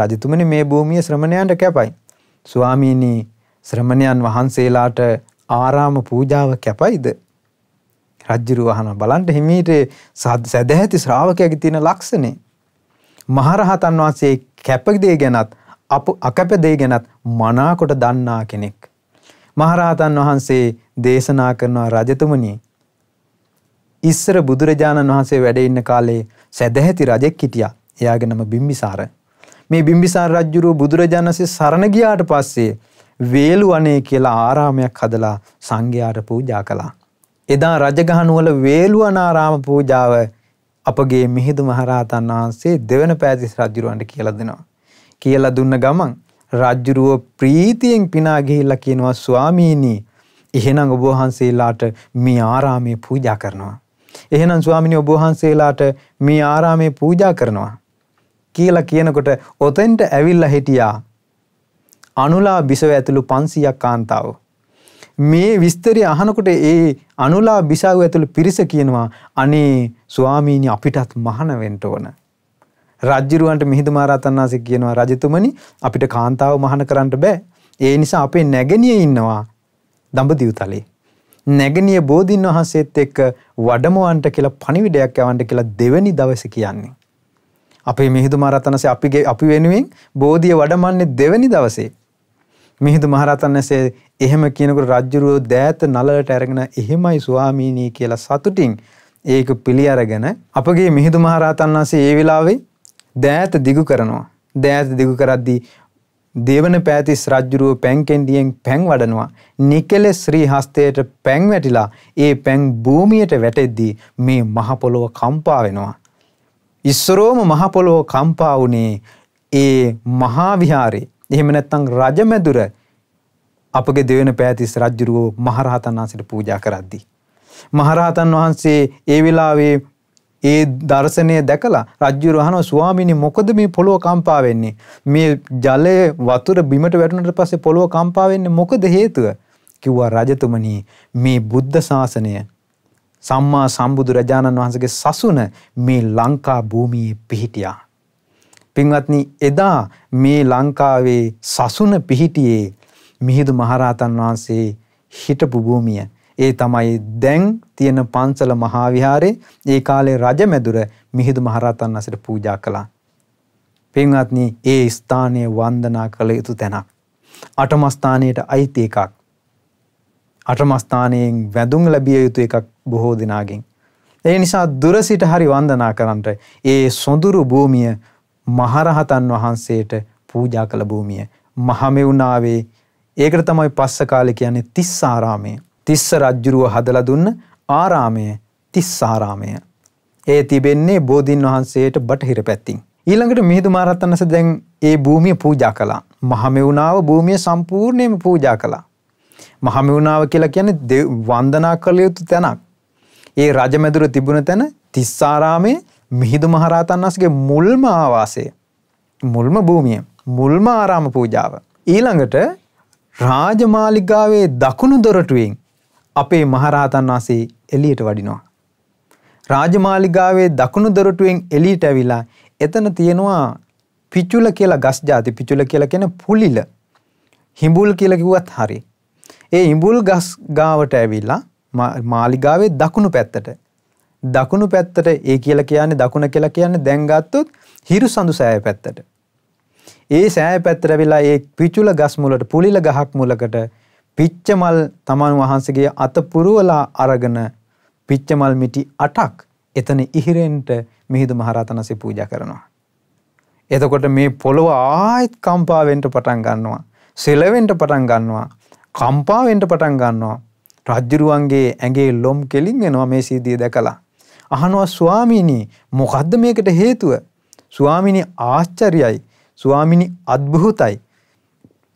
රජතුමනි මේ භූමිය ශ්‍රමණයන්ට කැපයි. ස්වාමීනි ශ්‍රමණයන් වහන්සේලාට ආරාම පූජාව කැපයිද? රජ්ජුරුව අහන බලන්න හිමීට සැදැහැති ශ්‍රාවකයාගේ තියෙන ලක්ෂණේ මහරහතන් වහන්සේ කැපදේ ගැනත් අකැප දේ ගැනත් මනාකොට දන්නා කෙනෙක්. මහරහතන් වහන්සේ දේශනා කරනවා රජතුමනි ඉස්සර බුදුරජාණන් වහන්සේ වැඩ ඉන්න කාලේ සැදැහැති රජෙක් හිටියා. එයාගේ නම බිම්බිසාර. මේ බිම්බිසාර රජුරුව බුදුරජාණන්සේ සරණ ගියාට පස්සේ වේලු වනේ කියලා ආරාමයක් හදලා සංඝයාට පූජා කළා. එදා රජගහනුවල වේලුවනාරාම පූජාව අපගේ මිහිඳු මහරහතන් වහන්සේ දෙවන පෑතිස් රජුරවන්ට කියලා දෙනවා. කියලා දුන්න ගමන් රජ්ජුරුව ප්‍රීතියෙන් පිනා ගිහිල්ලා කියනවා ස්වාමීනි එහෙනම් ඔබ වහන්සේලාට මේ ආරාමයේ පූජා කරනවා. එහෙනම් ස්වාමීනි ඔබ වහන්සේලාට මේ ආරාමයේ පූජා කරනවා කියලා කියනකොට ඔතෙන්ට ඇවිල්ලා හිටියා අනුලා බිසව ඇතුළු 500ක් කාන්තාවෝ මේ විස්තරය අහනකොට ඒ අනුලා බිසාව ඇතුළු පිරිස කියනවා අනේ ස්වාමීනි අපිටත් මහන වෙන්න ඕන රජ්ජිරුවන්ට මිහිඳු මහරහතන් වහන්සේ කියනවා රජතුමනි අපිට කාන්තාව මහාන කරන්න බෑ. ඒ නිසා අපේ නැගණිය ඉන්නවා දඹදිව්තලේ. නැගණිය බෝධින් වහන්සේත් එක්ක වඩමවන්ට කියලා පණිවිඩයක් යවන්න කියලා දෙවැනි දවසේ කියන්නේ. අපේ මිහිඳු මහරහතන්සේ අපිගේ අපි වෙනුවෙන් බෝධිය වඩමන්නේ දෙවැනි දවසේ. මිහිඳු මහරහතන්සේ එහෙම කියනකොට රජ්ජුරුව දෑත නලලට අරගෙන එහෙමයි ස්වාමීනි කියලා සතුටින් ඒක පිළි අරගෙන අපගේ මිහිඳු මහරහතන් වහන්සේ ඒ වෙලාවේ දෑත දිගු කරනවා. දෑත දිගු කරද්දී දේවන පෑතිස් රජ්ජුරුව පැන්කෙන්ඩියෙන් පැන් වඩනවා. නිකෙලෙ ශ්‍රී හස්තයට පැන් වැටිලා ඒ පැන් භූමියට වැටෙද්දී මේ මහපොළොව කම්පා වෙනවා. ඉස්සරෝම මහපොළොව කම්පා වුණේ ඒ මහාවිහාරේ එහෙම නැත්තං රජමැදුර අපගේ දෙවෙන පෑතිස් රජ්ජුරුවෝ මහරහතන් වහන්සට පූජා කරද්දී. මහරහතන් වහන්සේ ඒ වෙලාවේ ඒ දර්ශනය දැකලා රජ්ජුර අහනවා ස්වාමීනි මොකද මේ පොළොව කම්පා වෙන්නේ මේ ජලය වතුර බිමට වැටුණට පස්සේ පොළොව කම්පා වෙන්නේ මොකද හේතුව කිව්වා රජතුමනි මේ බුද්ධ ශාසනය සම්මා සම්බුදු රජාණන් වහන්සේගේ සසුන මේ ලංකා භූමියේ පිහිටියා පින්වත්නි එදා මේ ලංකාවේ සසුන පිහිටියේ මිහිඳු මහරහතන් වහන්සේ හිටපු භූමිය ඒ තමයි දැන් තියෙන පන්සල මහාවිහාරේ ඒ කාලේ රජමැදුර මිහිඳු මහරහතන් වහන්සේට පූජා කළා. පින්වත්නි ඒ ස්ථානය වන්දනා කළ යුතු තැනක්. අටමස්ථානයට අයිති එකක්. අටමස්ථානයෙන් වැඳුම් ලැබිය යුතු එකක් බොහෝ දෙනාගෙන්. ඒ නිසා දුර සිට හරි වන්දනා කරන්නට ඒ සොඳුරු භූමිය මහරහතන් වහන්සේට පූජා කළ භූමිය මහමෙවුනාවේ ඒකට තමයි පස්ස කාලේ කියන්නේ තිස්සාරාමය. තිස්ස රජ්ජුරුව හදලා දුන්න ආරාමය තිස්සාරාමය. ඒ තිබෙන්නේ බෝධීන් වහන්සේට බටහිර පැත්තින්. ඊළඟට මිහිදු මාරත්තන්නස දැන් ඒ භූමිය පූජා කළා. මහමෙවුනාව භූමිය සම්පූර්ණයම පූජා කළා. මහමෙවුනාව කියලා කියන්නේ වන්දනා කළ යුතු තැනක්. ඒ රජමැදුර තිබුණ තැන තිස්සාරාමේ මිහිදු මහරහතන් වහන්සේගේ මුල්ම ආවාසය මුල්ම භූමිය මුල්ම ආරාම පූජාව ඊළඟට රාජමාලිගාවේ දකුණු දොරටුවෙන් අපේ මහරහතන් වහන්සේ එළියට වඩිනවා. රාජමාලිගාවේ දකුණු දොරටුවෙන් එළියට ඇවිලා එතන තියෙනවා පිචුල කියලා ගස් జాති පිචුල කියලා කියන පුලිල. හිඹුල් කියලා කිව්වත් හරි. ඒ හිඹුල් ගස් ගාවට ඇවිලා මාලිගාවේ දකුණු පැත්තට දකුණු පැත්තට ඒ කියලා කියන්නේ දකුණ කියලා කියන්නේ දැන් ගත්තොත් හිරු සඳු සෑය පැත්තට. ඒ සෑය පැත්තට වෙලා ඒ පිචුල ගස් මුලට පුලිල ගහක් මුලකට පිච්චමල් තමන් වහන්සේගේ අත පුරවලා අරගෙන පිච්චමල් මිටි 8ක් එතන ඉහිරෙන්ට මිහිඳු මහරහතන්සේ පූජා කරනවා. එතකොට මේ පොළොව ආයෙත් කම්පා වෙන්න පටන් ගන්නවා. සෙලවෙන්න පටන් ගන්නවා. කම්පා වෙන්න පටන් ගන්නවා. රජ්ජුරුවන්ගේ ඇඟේ ලොම් කෙලින් වෙනවා මේ සීදිය දැකලා. අහනවා ස්වාමීනි මොකද්ද මේකට හේතුව? ස්වාමිනි ආශ්චර්යයි. ස්වාමිනි අද්භූතයි.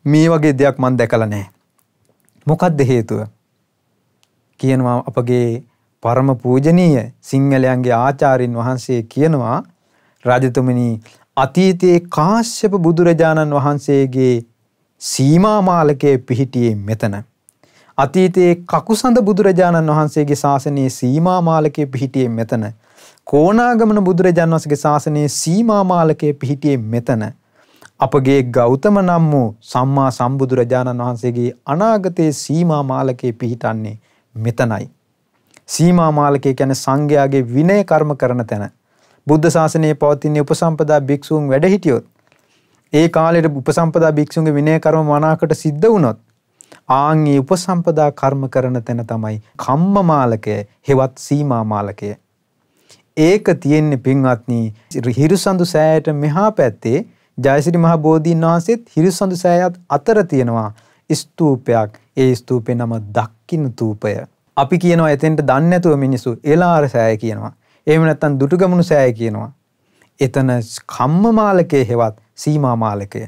මේ වගේ දෙයක් මම දැකලා නැහැ. මොකක්ද හේතුව? කියනවා අපගේ පරම පූජනීය සිංහලයන්ගේ ආචාරින් වහන්සේ කියනවා රජතුමනි අතීතයේ කාශ්‍යප බුදුරජාණන් වහන්සේගේ සීමා මාලකයේ පිහිටියේ මෙතන. අතීතයේ කකුසඳ බුදුරජාණන් වහන්සේගේ ශාසනයේ සීමා මාලකයේ පිහිටියේ මෙතන. කෝණාගමන බුදුරජාණන් වහන්සේගේ ශාසනයේ සීමා මාලකයේ පිහිටියේ මෙතන. අපගේ ගෞතම නම් වූ සම්මා සම්බුදුරජාණන් වහන්සේගේ අනාගතයේ සීමා මාලකේ පිහිටන්නේ මෙතනයි. සීමා මාලකේ කියන්නේ සංඝයාගේ විනය කර්ම කරන තැන. බුද්ධ ශාසනයේ පවතින උපසම්පදා භික්ෂූන් වැඩ හිටියොත් ඒ කාලේ උපසම්පදා භික්ෂුන්ගේ විනය කර්ම මනාකට සිද්ධ වුණොත් ආන් ඒ උපසම්පදා කර්ම කරන තැන තමයි කම්ම මාලකය හෙවත් සීමා මාලකය. ඒක තියෙන්නේ පින්වත්නි හිරුසඳු සෑයට මෙහා පැත්තේ ජයසිරි මහ බෝධීන් වහන්සේත් හිරිසඳු සෑයත් අතර තියෙනවා ස්තූපයක්. ඒ ස්තූපේ නම දක්කින තූපය. අපි කියනවා එතෙන්ට දන්නේ නැතුව මිනිස්සු එලාර සෑය කියනවා. එහෙම නැත්නම් දුටුගමුණු සෑය කියනවා. එතන කම්ම මාලකයේ හෙවත් සීමා මාලකය.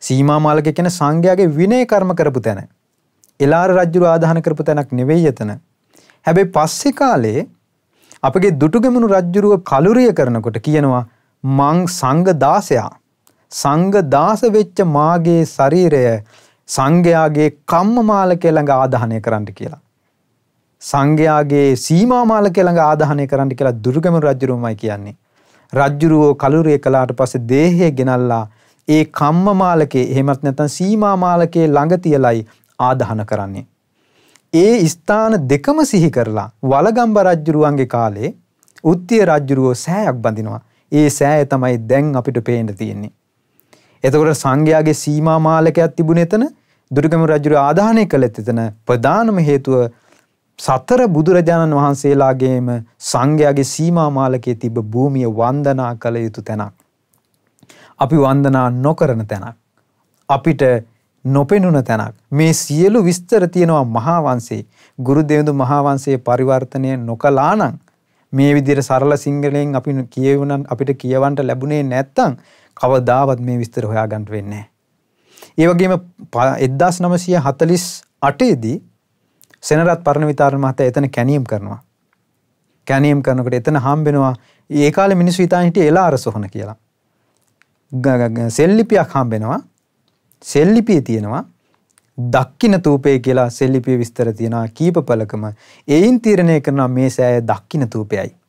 සීමා මාලකය කියන්නේ සංඝයාගේ විනය කර්ම කරපු තැන. එලාර රජුර ආදාහන කරපු තැනක් නෙවෙයි එතන. හැබැයි පස්සේ කාලේ අපගේ දුටුගැමුණු රජ්ජුරුව කලුරිය කරනකොට කියනවා මං සංඝ 16 සංඝ දාස වෙච්ච මාගේ ශරීරය සංඝයාගේ කම්මමාලකේ ළඟ ආදාහනය කරන්න කියලා. සංඝයාගේ සීමාමාලකේ ළඟ ආදාහනය කරන්න කියලා දුර්ගම රජුරුමයි කියන්නේ. රජ්ජුරුවෝ කලුරේ කළාට පස්සේ දේහය ගෙනල්ලා ඒ කම්මමාලකේ එහෙමත් නැත්නම් සීමාමාලකේ ළඟ තියලයි ආදාහන කරන්නේ. ඒ ස්ථාන දෙකම සිහි කරලා වලගම්බ රජ්ජුරුවන්ගේ කාලේ උත්තිය රජ්ජුරුවෝ සෑයක් බඳිනවා. ඒ සෑය තමයි දැන් අපිට පේන්න තියෙන්නේ. එතකොට සංඝයාගේ සීමා මාලකයක් තිබුණ එතන දුටුගැමුණු රජුර ආදාහනය කළෙත් එතන ප්‍රධානම හේතුව සතර බුදුරජාණන් වහන්සේලාගේම සංඝයාගේ සීමා මාලකයේ තිබ භූමිය වන්දනා කළ යුතු තැනක්. අපි වන්දනා නොකරන තැනක්. අපිට නොපෙනුන තැනක්. මේ සියලු විස්තර තියෙනවා මහාවන්සේ. ගුරු දෙවිඳු මහාවන්සේ පරිවර්තනය නොකලානං මේ විදිහට සරල සිංහලෙන් අපි කියවුණන් අපිට කියවන්න ලැබුණේ නැත්තම් කවදාවත් මේ විස්තර හොයාගන්ට වෙන්නේ. ඒ වගේම එද්දස් නමසය හතලිස් අටේදී සෙනරත් පරණ විතාරණ මහත එතන කැනීම් කරනවා. කැනීම් කරනකට එතන හම්බෙනවා ඒ කාල මිනිස් විතා හිට එලා අරසොහොන කියලා. සෙල්ලිපියක් හම්බෙනවා සෙල්ලිපිය තියෙනවා දක්කින තූපය කියලා සෙල්ලිපිය විස්තර තියෙනවා කීප පලකම එයින් තීරණය කරනවා මේ සෑය දක්කින තූපයයි.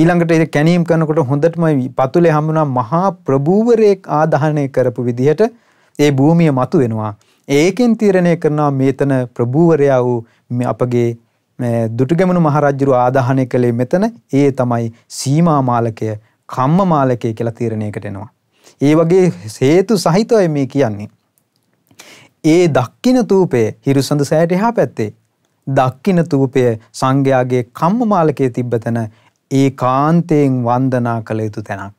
ඊළඟට ඒ කැණීම් කරනකොට හොඳටම පතුලේ හම්බුණා මහා ප්‍රභූවරයෙක් ආදාහනය කරපු විදිහට ඒ භූමිය මතු වෙනවා. ඒකෙන් තීරණය කරනවා මේතන ප්‍රභූවරයා වූ අපගේ දුටුගැමුණු මහරජුරු ආදාහනය කළේ මෙතන ඒ තමයි සීමා මාලකය කම්ම මාලකය කියලා තීරණයකට එනවා. ඒ වගේ හේතු සහිතවයි මේ කියන්නේ. ඒ දක්කින තූපය හිරුසඳ සෑට එහා පැත්තේ. දක්කින තූපය සංඝයාගේ කම්ම මාලකයේ තිබ්බ තැන ඒ කාන්තයෙන් වන්දනා කළ යුතු තැනක්.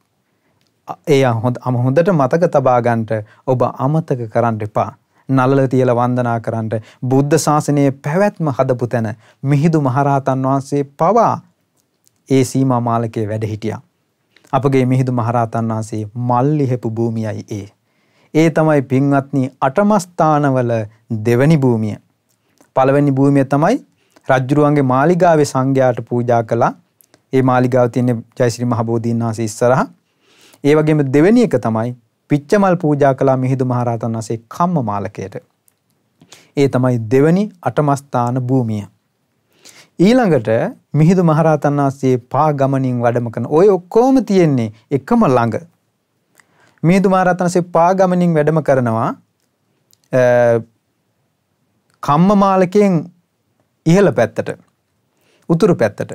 ඒ හොඳ අම හොඳට මතක තබාගන්ට ඔබ අමතක කරන්න එපා. නලල තියල වන්දනා කරන්නට බුද්ධ ශාසනයේ පැවැත්ම හදපු තැන මිහිදු මහරහතන් වහන්සේ පවා ඒ සීමා මාලකයේ වැඩ හිටියා. අපගේ මිහිදු මහරහතන් වහන්සේ මල්ලිහෙපු භූමියයි ඒ. ඒ තමයි පින්වත්නි අටමස්ථානවල දෙවැනි භූමිය. පළවෙනි භූමිය තමයි රජ්ජුරුවන්ගේ මාලිගාවේ සංඝයාට පූජා කළා ඒ මාලිගාව තියෙන ජයසිරි මහබෝධීන් වහන්සේ ඉස්සරහා. ඒ වගේම දෙවෙනි එක තමයි පිච්චමල් පූජා කළා මිහිඳු මහරහතන් වහන්සේ කම්ම මාලකයට. ඒ තමයි දෙවනි අටමස්ථාන භූමිය. ඊළඟට මිහිදු මහරහතන් වහන්සේ පා ගමනින් වැඩම කරන ඔය ඔක්කොම තියෙන්නේ එකම ළඟ. මිහිදු මහරහතන් වහන්සේ පා ගමනින් වැඩම කරනවා කම්මමාලකයෙන් ඉහළ පැත්තට උතුරු පැත්තට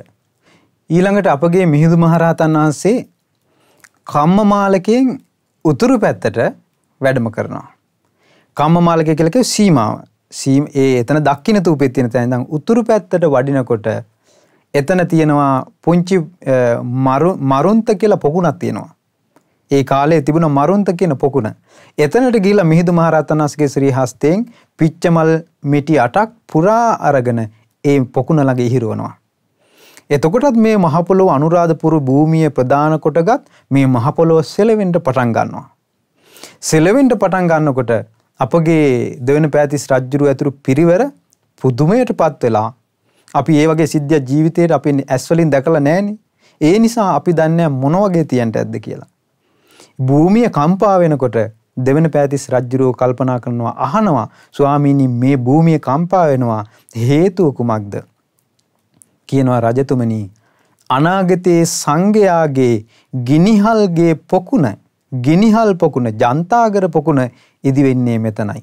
ඊළඟට අපගේ මිහිඳු මහරහතන් වහන්සේ කම්මමාලකයෙන් උතුරු පැත්තට වැඩම කරනවා. කම්මමාලකය කියලා කියව සීමාව. සීම ඒ එතන දක්ෂින තූපේ තියෙන තැන ඉඳන් උතුරු පැත්තට වඩිනකොට එතන තියෙනවා පුංචි මරුන්ත කියලා පොකුණක් තියෙනවා. ඒ කාලේ තිබුණ මරුන්ත කියන පොකුණ. එතනට ගිහිල්ලා මිහිඳු මහරහතන් වහන්සේගේ ශ්‍රී හස්තයෙන් පිච්චමල් මිටි අටක් පුරා අරගෙන ඒ පොකුණ ළඟ ඉහිරවනවා. එතකොටත් මේ මහපොළොව අනුරාධපුර භූමිය ප්‍රධාන කොටගත් මේ මහපොළොව සෙලවෙන්ට පටන් ගන්නවා. සෙලවෙන්ට පටන් ගන්නකොට අපගේ දෙවන පෑතිස් රජ්ජුරු ඇතුරු පිරිවර පුදුමයට පත් වෙලා අපි ඒ වගේ සිද්ධිය ජීවිතයට අපි ඇස්වලින් දැකලා නෑනේ. ඒ නිසා අපි දන්නේ මොන වගේ තියන්ට ඇද්ද කියලා. භූමිය කම්පා වෙනකොට දෙවන පෑතිස් රජ්ජුරුව කල්පනා කරනවා අහනවා ස්වාමීනි මේ භූමිය කම්පා වෙනවා හේතුව කුමක්ද? කියනවා රජතුමනී අනාගතයේ සංඝයාගේ ගිනිහල්ගේ පොකුණ ගිනිහල් පොකුණ ජන්තාගර පොකුණ ඉදිවෙන්නේ මෙතනයි.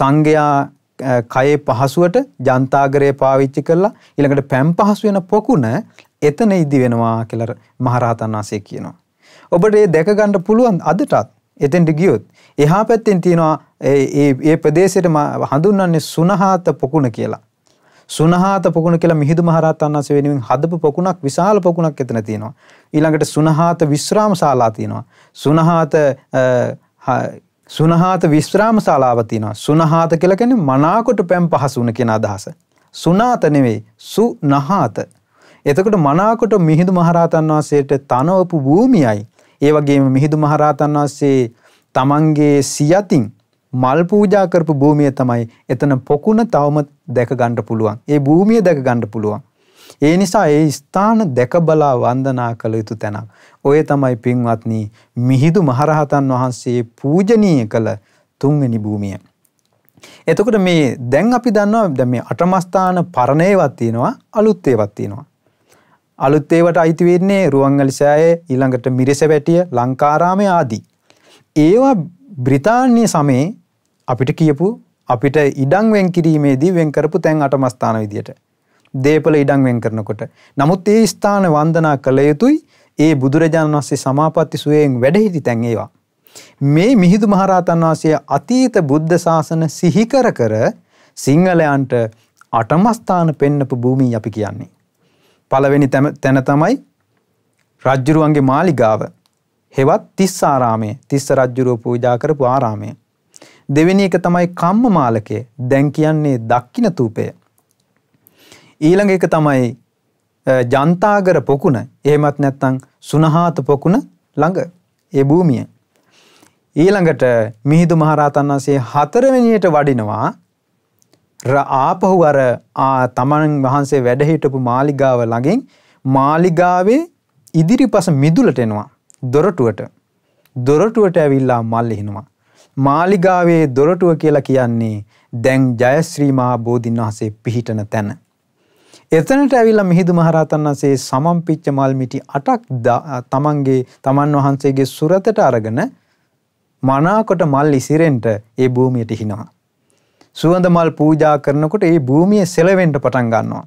සංඝයා කයේ පහසුවට ජන්තාගරය පාවිච්චි කරලා ඊළඟට පැම් පහසු වෙන පොකුණ එතන ඉදි වෙනවා කියලා මහරහතන් වහන්සේ කියනවා. ඔබට ඒ දැක ගන්න පුළුවන් අදටත් එතෙන්ට ගියොත් එහා පැත්තෙන් තියෙනවා ඒ ප්‍රදේශයට හඳුන්වන්නේ සුනහාත පොකුණ කියලා. සුනහාත පොකුණ කියලා මිහිඳු මහරහතන් වහන්සේ වෙනුවෙන් හදපු පොකුණක් විශාල පොකුණක් එතන තියෙනවා. ඊළඟට සුනහාත විශ්‍රාම ශාලා තියෙනවා. සුනහාත සුනහාත විශ්‍රාම ශාලාව තියෙනවා. සුනහාත කියලා කියන්නේ මනාකොට පැම් පහසුන කියන අදහස. සුනාත නෙවෙයි සුනහාත. එතකොට මනාකොට මිහිඳු මහරහතන් වහන්සේට තනවපු භූමියයි. ඒ වගේම මිහිඳු මහරහතන් වහන්සේ තමන්ගේ සියතින් මල් පූජා කරපු භූමිය තමයි එතන පොකුණ තවම දැක ගන්න පුළුවන්. ඒ භූමිය දැක ගන්න පුළුවන්. ඒ නිසා ඒ ස්ථාන දැකබලා වන්දනා කළ යුතු තැනක්. ඔය තමයි පින්වත්නි මිහිඳු මහරහතන් වහන්සේ පූජනීය කළ තුන්වෙනි භූමිය. එතකොට මේ දැන් අපි දන්නවා දැන් මේ අටමස්ථාන පරණේවත් තියෙනවා අලුත් ඒවත් තියෙනවා. අලුත් ඒවට අයිති වෙන්නේ රුවන්වැලි සෑය ඊළඟට මිරිසවැටිය ලංකාරාමය ආදී. ඒවා බ්‍රිතාන්‍ය සමයේ අපිට කියපු අපිට ඉඩං වෙන් කිරීමේදී වෙන් කරපු තැන් අටමස්ථාන විදියට. දේපල ඉඩං වෙන් කරනකොට. නමුත් ඒ ස්ථාන වන්දනා කළ යුතුයි ඒ බුදුරජාණන් වස්සේ සමාපත්ති සුවයෙන් වැඩහිටි තැන් ඒවා. මේ මිහිදු මහරහතන් වහන්සේ අතීත බුද්ධ ශාසන සිහිකර කර සිංහලයන්ට අටමස්ථාන පෙන්නපු භූමී අපි කියන්නේ. පළවෙනි තැන තමයි රජ්ජුරුවන්ගේ මාලිගාව හෙවත් තිස් ආරාමය තිස්ස රජ්ජුරුව පූජා කරපු ආරාමය. දෙවෙනි එක තමයි කම්ම මාලකය දැන් කියන්නේ දක්කින තූපය. ඊළඟ එක තමයි ජන්තාගර පොකුණ එහෙමත් නැත්තං සුනහාත පොකුණ ළඟ ඒ භූමිය. ඊළඟට මිහිදු මහරහතන් වන්සේ හතරවෙනියට වඩිනවා ආපහු අර තමන් වහන්සේ වැඩහිටපු මාලිගාව ළඟින් මාලිගාවේ ඉදිරිපස මිදුලට එනවා දොරටුවට දොරටුවට ඇවිල්ලා මල් එහිනවා මාලිගාවේ දොරටුව කියලා කියන්නේ දැන් ජයශ්‍රී මහා බෝධින් වහන්සේ පිහිටන තැන. එතනට ඇවිල්ලා මිහිඳු මහරහතන් වහන්සේ සමම්පිච්ච මල් මිටි 8ක් තමන්ගේ තමන් වහන්සේගේ සුරතට අරගෙන මනාකොට මල් ඉසිරෙන්ට ඒ භූමියට හිනවා. සුවඳ මල් පූජා කරනකොට ඒ භූමිය සෙලවෙන්ට පටන් ගන්නවා.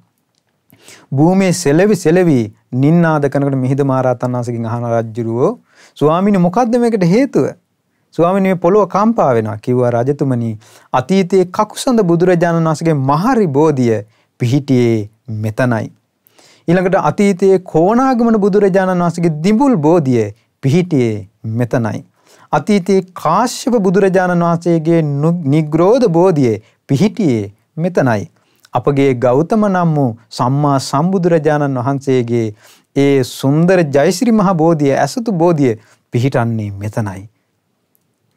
භූමියේ සෙලවි සෙලවි නින්නාද කරනකොට මිහිඳු මහරහතන් වහන්සේගෙන් අහන රජුරෝ ස්වාමීනි මොකද්ද මේකට හේතුව? ස්වාමිනේ පොළොව කම්පා වෙනවා කිව්වා රජතුමනි අතීතයේ කකුසඳ බුදුරජාණන් වහන්සේගේ මහරි බෝධිය පිහිටියේ මෙතනයි. ඊළඟට අතීතයේ කෝණාගමන බුදුරජාණන් වහන්සේගේ දිඹුල් බෝධිය පිහිටියේ මෙතනයි. අතීතයේ කාශ්‍යප බුදුරජාණන් වහන්සේගේ නිග්‍රෝධ බෝධියේ පිහිටියේ මෙතනයි. අපගේ ගෞතම නම් වූ සම්මා සම්බුදුරජාණන් වහන්සේගේ ඒ සුන්දර ජයසිරි මහ බෝධිය ඇසතු බෝධිය පිහිටන්නේ මෙතනයි.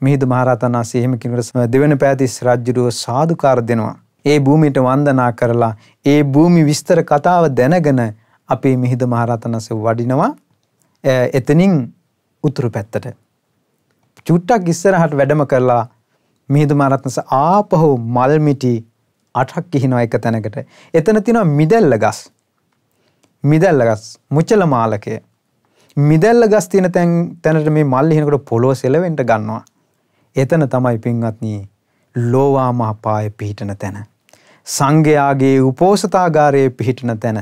මිහිඳු මහරහතන් වහන්සේ එහෙම කිනකොට දෙවන පෑතිස් රජුව සාදුකාර දෙනවා. ඒ භූමියට වන්දනා කරලා ඒ භූමි විස්තර කතාව දැනගෙන අපේ මිහිඳු මහරහතන් වහන්සේ වඩිනවා එතනින් උතුරු පැත්තට. චුට්ටක් ඉස්සරහට වැඩම කරලා මිහිඳු මහරහතන්ස ආපහු මල්මිටි අටක් කිහිනවා එක තැනකට. එතන තියෙනවා මිදැල්ල ගස්. මිදැල්ල ගස් මුචල මාලකය. මිදැල්ල ගස් තියෙන තැන් තැනට මේ මල් හිනකොට පොළොව සෙලවෙන්න ගන්නවා. එතන තමයි පින්වත්නී ලෝවා මහපාය පිහිටන තැන. සංඝයාගේ උපෝසතාගාරයේ පිහිටන තැන.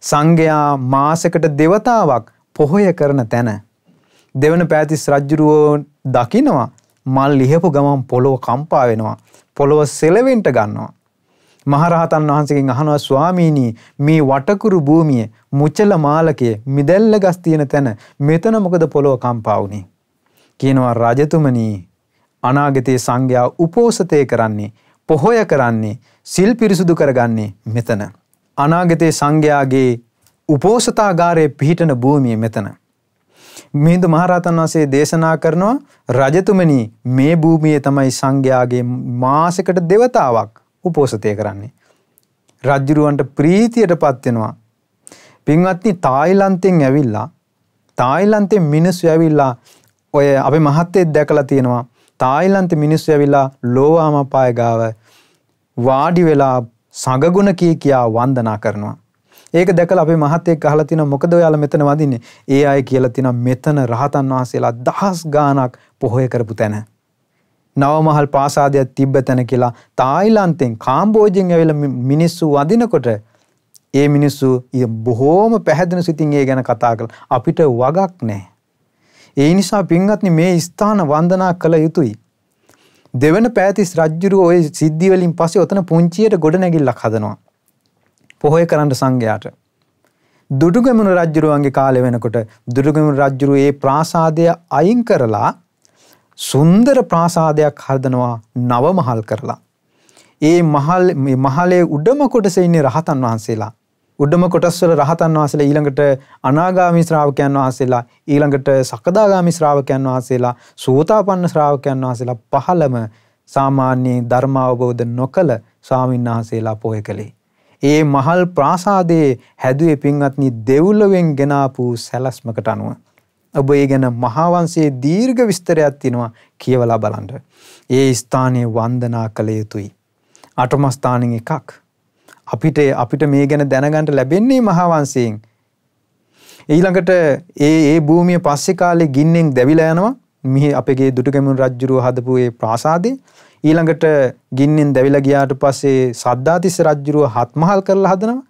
සංඝයා මාසකට දෙවතාවක් පොහොය කරන තැන. දෙවන පෑතිස් රජ්ජුරුවෝ දකිනවා මල් ලිහපු ගමන් පොළොව කම්පා වෙනවා. පොළොව සෙලවෙන්ට ගන්නවා. මහරහතන් වහන්සේගෙන් අහනවා ස්වාමීනී මේ වටකුරු භූමිය මුචල මාලකයේ මිදැල්ල ගස් තියෙන තැන මෙතන මොකද පොළොව කම්පා වුනේ? කියනවා රජතුමනි අනාගතයේ සංඝයා උපෝසතය කරන්නේ පොහොය කරන්නේ සිල් පිරිසුදු කරගන්නේ මෙතන. අනාගතයේ සංඝයාගේ උපෝසතාගාරයේ පිහිටන භූමිය මෙතන. මිහිඳු මහරහතන් වහන්සේ දේශනා කරනවා රජතුමනි මේ භූමියේ තමයි සංඝයාගේ මාසෙකට දෙවතාවක් උපෝසතය කරන්නේ. රජ්ජුරුවන්ට ප්‍රීතියට පත් වෙනවා. පින්වත්නි තායිලන්තෙන් ඇවිල්ලා තායිලන්තේ මිනිස්සු ඇවිල්ලා ඔය අපේ මහත්තයෙක් දැකලා තියෙනවා තායිලන්ත මිනිස්සු ඇවිල්ලා ලෝවාමපාය ගාව වාඩි වෙලා සඟගුණ කී කියා වන්දනා කරනවා. ඒක දැකලා අපේ මහත්තයෙක් අහලා තිනවා මොකද ඔයාලා මෙතන වඳින්නේ? ඒ අය කියලා තිනවා මෙතන රහතන් වහන්සේලා දහස් ගාණක් පොහොය කරපු තැන. නවමහල් පාසාදයක් තිබ්බ තැන කියලා තායිලන්තෙන් කාම්බෝජෙන් ඇවිල්ලා මිනිස්සු වඳිනකොට ඒ මිනිස්සු බොහෝම පැහැදෙන සිතින් ඒ ගැන කතා කළා. අපිට වගක් නැහැ. ඒ නිසා පින්වත්නි මේ ස්ථාන වන්දනා කළ යුතුයි. දෙවන පෑතිස් රජ්ජුරුව ඔය සිද්ධි වලින් පස්සේ ඔතන පුංචියට ගොඩනැගිල්ලක් හදනවා. පොහොය කරන්න සංඝයාට. දුටුගැමුණු රජ්ජුරුවන්ගේ කාලය වෙනකොට දුටුගැමුණු රජ්ජුරුව ඒ ප්‍රාසාදය අයින් කරලා සුන්දර ප්‍රාසාදයක් හදනවා නවමහල් කරලා. ඒ මහල් මහලේ උඩම කොටසේ ඉන්නේ රහතන් වහන්සේලා. උඩම කොටස්වල රහතන් වහන්සේලා ඊළඟට අනාගාමි ශ්‍රාවකයන් වහන්සේලා ඊළඟට සකදාගාමි ශ්‍රාවකයන් වහන්සේලා සෝතාපන්න ශ්‍රාවකයන් වහන්සේලා පහළම සාමාන්‍ය ධර්ම අවබෝධ නොකළ ස්වාමීන් වහන්සේලා පෝය කළේ. ඒ මහල් ප්‍රාසාදයේ හැදුවේ පින්වත්නි දෙව්ලොවෙන් ගෙනාපු සැලැස්මකට අනුව. ඔබ ඒ ගැන මහාවංශයේ දීර්ඝ විස්තරයක් තියෙනවා කියවලා බලන්න. ඒ ස්ථානයේ වන්දනා කළ යුතුයි. අටම ස්ථානෙන් එකක්. අපිට අපිට මේ ගැන දැනගන්ට ලැබෙන්නේ මහාවන්සයෙන්. ඊළඟට ඒ ඒ භූමිය පස්සෙ කාලේ ගින්නෙන් දැවිලා යනවා මෙහි අපගේ දුටුගැමුණු රජ්ජුරුව හදපු ඒ ප්‍රාසාදේ ඊළඟට ගින්නෙන් දැවිලා ගියාට පස්සේ සද්ධාතිස්ස රජ්ජුරුව හත්මහල් කරලා හදනවා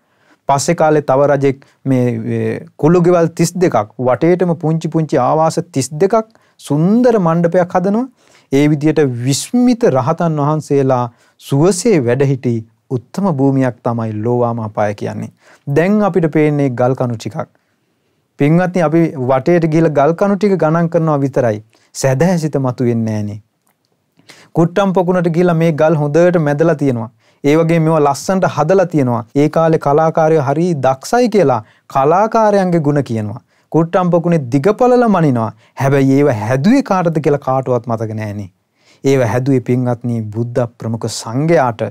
පස්සෙ කාලේ තව රජෙක් මේ කුළුගෙවල් 32ක් වටේටම පුංචි පුංචි ආවාස 32ක් සුන්දර මණ්ඩපයක් හදනවා ඒ විදියට විස්මිත රහතන් වහන්සේලා සුවසේ වැඩ සිටි උත්තම භූමියක් තමයි ලෝවාම අපාය කියන්නේ. දැන් අපිට පේන්නේ ගල් කණු ටිකක්. පින්වත්නි අපි වටේට ගිහලා ගල් කණු ටික ගණන් කරනවා විතරයි. සැදැහැසිත මතුවෙන්නේ නැහනේ. කුට්ටම් පොකුණට ගිහලා මේ ගල් හොඳට මැදලා තියෙනවා. ඒ වගේ මේවා ලස්සනට හදලා තියෙනවා. ඒ කාලේ කලාකාරයෝ හරි දක්ෂයි කියලා කලාකාරයන්ගේ ಗುಣ කියනවා. කුට්ටම් පොකුණේ දිගපළල මනිනවා. හැබැයි ඒව හැදුවේ කාටද කියලා කාටවත් මතක නැහෙනේ. ඒව හැදුවේ පින්වත්නි බුද්ධ ප්‍රමුඛ සංඝයාට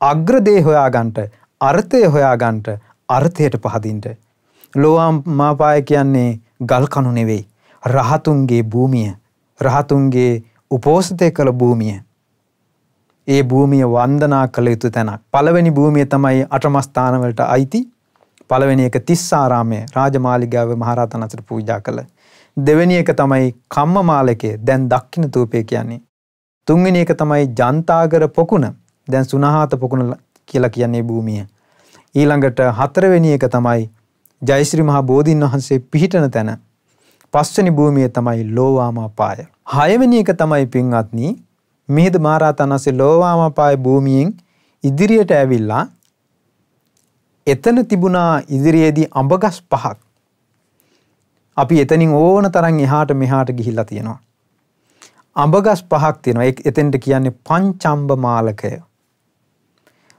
අග්‍රදේ හොයාගන්ට අර්ථය හොයාගන්ට අර්ථයට පහදින්ට. ලෝවාම් මාපාය කියන්නේ ගල්කනු නෙවෙයි. රහතුන්ගේ භූමිය රහතුන්ගේ උපෝසතය කළ භූමිය. ඒ භූමිය වන්දනා කළ යුතු තැනක්. පළවෙනි භූමිය තමයි අටමස්ථානවලට අයිති පළවෙනි එක තිස්සාරාමය රාජමාලිගාව මහරතන් අසට පූජා කළ. දෙවැනි එක තමයි කම්ම මාලකේ දැන් දක්කින තූපය කියන්නේ. තුන්වෙනි එක තමයි ජන්තාගර පොකුණ දැන් සුනහාත පොකුණ කියලා කියන්නේ භූමිය. ඊළඟට හතරවෙනි එක තමයි ජයශ්‍රී මහා බෝධීන් වහන්සේ පිහිටන තැන. පස්වෙනි භූමිය තමයි ලෝවාමාපාය. හයවෙනි එක තමයි පින්වත්නි මිහිඳ මහරහතන් වහන්සේ ලෝවාමාපාය භූමියෙන් ඉදිරියට ඇවිල්ලා එතන තිබුණා ඉදිරියේදී අඹගස් පහක්. අපි එතනින් ඕන තරම් එහාට මෙහාට ගිහිල්ලා තියෙනවා. අඹගස් පහක් තියෙනවා. එතෙන්ට කියන්නේ පංචම්බ මාලකය.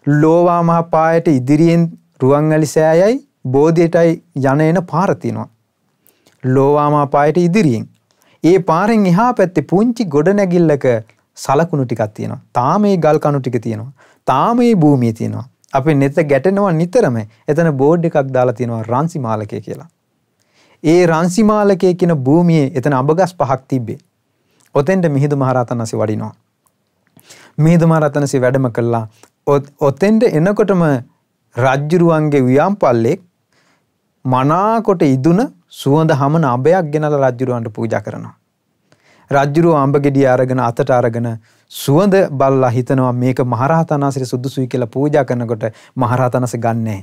ලෝවා මහ පායට ඉදිරියෙන් රුවන්වැලි සෑයයි බෝධියටයි යන එන පාර තියෙනවා. ලෝවා මහ පායට ඉදිරියෙන්. ඒ පාරෙන් එහා පැත්තේ පුංචි ගොඩනැගිල්ලක සලකුණු ටිකක් තියෙනවා. තාම මේ ගල් කණු ටික තියෙනවා. තාම මේ භූමිය තියෙනවා. අපි නෙත ගැටෙනවා නිතරම. එතන බෝඩ් එකක් දාලා තියෙනවා රන්සිමාලකය කියලා. ඒ රන්සිමාලකය කියන භූමියේ එතන අබගස් පහක් තිබ්බේ. ඔතෙන්ට මිහිඳු මහරහතන් වහන්සේ වඩිනවා. මිහිඳු මහරහතන් වහන්සේ වැඩම කළා. ඔතෙන්ට එනකොටම රජ්ජුරුවන්ගේ ව්‍යම්පල්ලෙක් මනාකොට ඉදුන සුවඳ හමන අභයක් ගෙනල රජ්ජුරුවන්ට පූජ කරනවා. රජ්ජුරුව අම්ඹගෙඩිය අරගෙන අතට අරගෙන සුවඳ බල්ලා හිතනවා මේක මහරහතනාසිර සුදුසුයි කියලා පූජා කරනකොට මහරහතනස ගන්නෑ.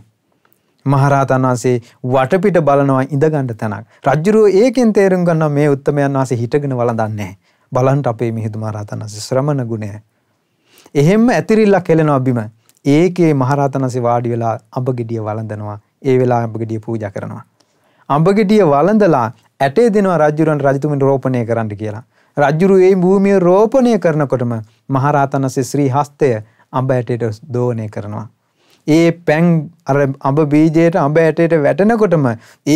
මහරහතන් වහන්සේ වටපිට බලනවා ඉඳගන්න තැනක්. රජ්ජුරුව ඒකෙන් තේරුම් ගන්නවා මේ උත්තමයන් වහන්සේ හිටගෙන වළඳන්නේ. බලන්න අපේ මිහිඳු මහරහතන් වහන්සේ ශ්‍රමණ ගුණය එහෙම ඇතිරිල්ලක් හෙලෙනවා බිම. ඒකේ මහරහතන්සේ වාඩි වෙලා අඹ ගෙඩිය වළඳනවා. ඒ වෙලාව අඹ ගෙඩිය පූජා කරනවා. අඹ ගෙඩිය වළඳලා ඇටේ දෙනවා රජුරන් රජතුමින් රෝපණය කරන්න කියලා. රජුරු ඒ භූමිය රෝපණය කරනකොටම මහරහතන්සේ ශ්‍රී හස්තය අඹ ඇටයට දෝණය කරනවා. ඒ පැන් අර අඹ බීජයට අඹ ඇටයට වැටෙනකොටම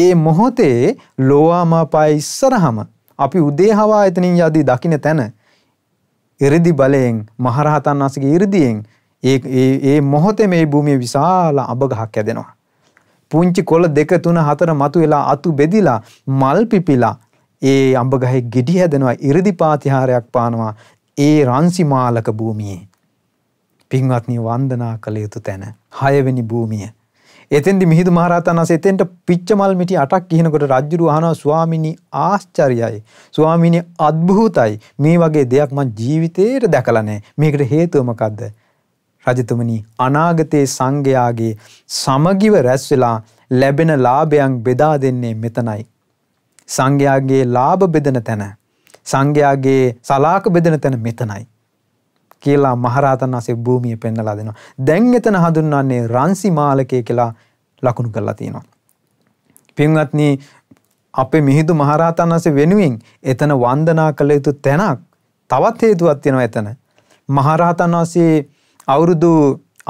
ඒ මොහොතේ ලෝවාමාපාය ඉස්සරහම අපි උදේ හවා එතනින් යදී දකින්න තැන ඉරිදි බලයෙන් මහරහතන් වහන්සේගේ ඉරිදියෙන් ඒ ඒ මොහොතේ මේ භූමිය විශාල අබගහක් ඇදෙනවා. පුංචි කොළ දෙක තුන හතර මතු වෙලා අතු බෙදිලා මල් පිපිලා ඒ අඹගහේ ගෙඩි හැදෙනවා ඉරිදි පාතිහාරයක් පානවා ඒ රන්සිමාලක භූමියේ. පින්වත්නි වන්දනා කළ යුතු තැන හයවෙනි භූමිය එතෙන්දි මිහිඳු මහරහතන් වහන්සේ එතෙන්ට පිච්චමල් මිටි අටක් කියනකොට රජුරු අහනවා ස්වාමිනී ආශ්චර්යයි. ස්වාමිනී අద్භූතයි. මේ වගේ දෙයක් මං ජීවිතේට දැකලා නැහැ. මේකට හේතුව මොකද්ද? රජතුමනි අනාගතයේ සංඝයාගේ සමගිව රැස් වෙලා ලැබෙන ලාභයන් බෙදා දෙන්නේ මෙතනයි. සංඝයාගේ ලාභ බෙදෙන තැන. සංඝයාගේ සලාක බෙදෙන තැන මෙතනයි. කියලා මහරහතන් වහන්සේ භූමිය පෙන්වලා දෙනවා. දැන් එතන හඳුන්වන්නේ රන්සි මාලකය කියලා ලකුණු කරලා තියෙනවා. පින්වත්නි අපේ මිහිඳු මහරහතන් වහන්සේ වෙනුවෙන් එතන වන්දනා කළ යුතු තැනක් තවත් හේතුවක් තියෙනවා එතන. මහරහතන් වහන්සේ අවුරුදු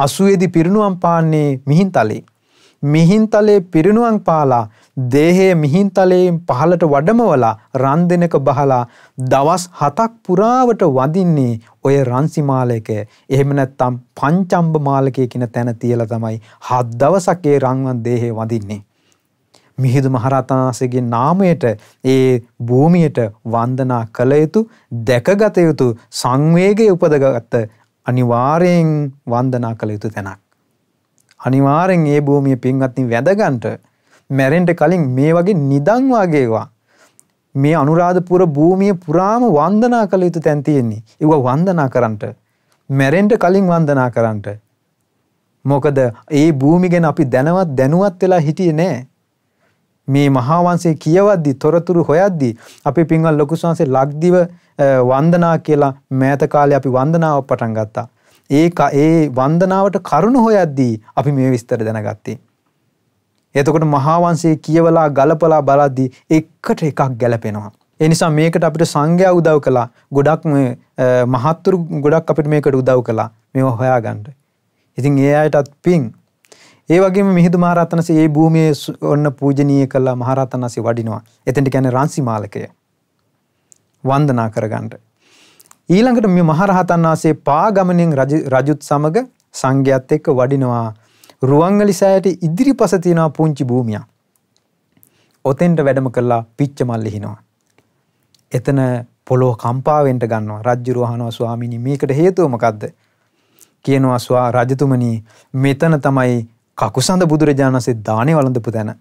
80 දී පිරිනුවම් පාන්නේ මිහින්තලේ. මිහින්තලේ පිරිනුවම් පාලා දේහයේ මිහින් තලයෙන් පහළට වඩමවලා රන් දෙනක බහලා දවස් 7ක් පුරාවට වඳින්නේ ඔය රන්සිමාලයක. එහෙම නැත්නම් පංචම්බ මාලකයේ කියන තැන තියලා තමයි 7 දවසක් ඒ රන්වන් දේහේ වඳින්නේ. මිහිඳු මහරහතන් වහන්සේගේ නාමයට ඒ භූමියට වන්දනා කළ යුතු දැකගත යුතු සංවේගයේ උපදගත් අනිවාර්යෙන් වන්දනා කළ යුතු තැනක්. අනිවාරෙන් ඒ භූමිය පින්වත්නි වැදගන්ට මැරෙන්ට කලින් මේ වගේ නිදංවාගේවා. මේ අනුරාධපුර භූමිය පුරාම වන්දනා කළ යුතු තැන්තියෙන්නේ. ඒව වන්දනා කරන්නට. මැරෙන්ට කලින් වන්දනා කරන්නට. මොකද ඒ භූමිගෙන අපි දැනවත් දැනුවත් වෙලා හිටියේ නෑ. මේ මහාවන්සේ කියවද්දි තොරතුරු හොයද්දි අපි පින්වල් ලොකු ස්වාමසේ ලක්දිව වන්දනා කියලා මෑත කාලේ අපි වන්දනාව පටන් ගත්තා. ඒක ඒ වන්දනාවට කරුණ හොයද්දී අපි මේ විස්තර දැනගත්තේ. එතකොට මහාවන්සේ කියවලා ගලපලා බලද්දී එකට එකක් ගැලපෙනවා. ඒ නිසා මේකට අපිට සංඝයා උදව් කළා. ගොඩක් මේ මහත්තුරු ගොඩක් අපිට මේකට උදව් කළා. මේවා හොයාගන්න. ඉතින් ඒ අයටත් පිං. ඒ වගේම මිහිඳු මහරහතන්සේ මේ භූමියේ ඔන්න පූජනීය කළා මහරහතන්සේ වඩිනවා. එතෙන්ට කියන්නේ රන්සිමාලකය. වන්දනා කරගන්න. ඊළඟට මේ මහරහතන් වහන්සේ පාගමණයෙන් රජුත් සමග සංඝයාත් එක්ක වඩිනවා. රුවන්වැලි සෑයට ඉදිරිපස තියෙනවා පුංචි භූමියක්. ඔතෙන්ට වැඩම කළා පිච්ච මල් ලිහිනවා. එතන පොළොව කම්පාවෙන්ට ගන්නවා රජ්ජුරුව අහනවා ස්වාමීනි මේකට හේතුව මොකද්ද? කියනවා ස්වා රජතුමනි මෙතන තමයි කකුසඳ බුදුරජාණන්සේ දානේ වළඳපු තැන.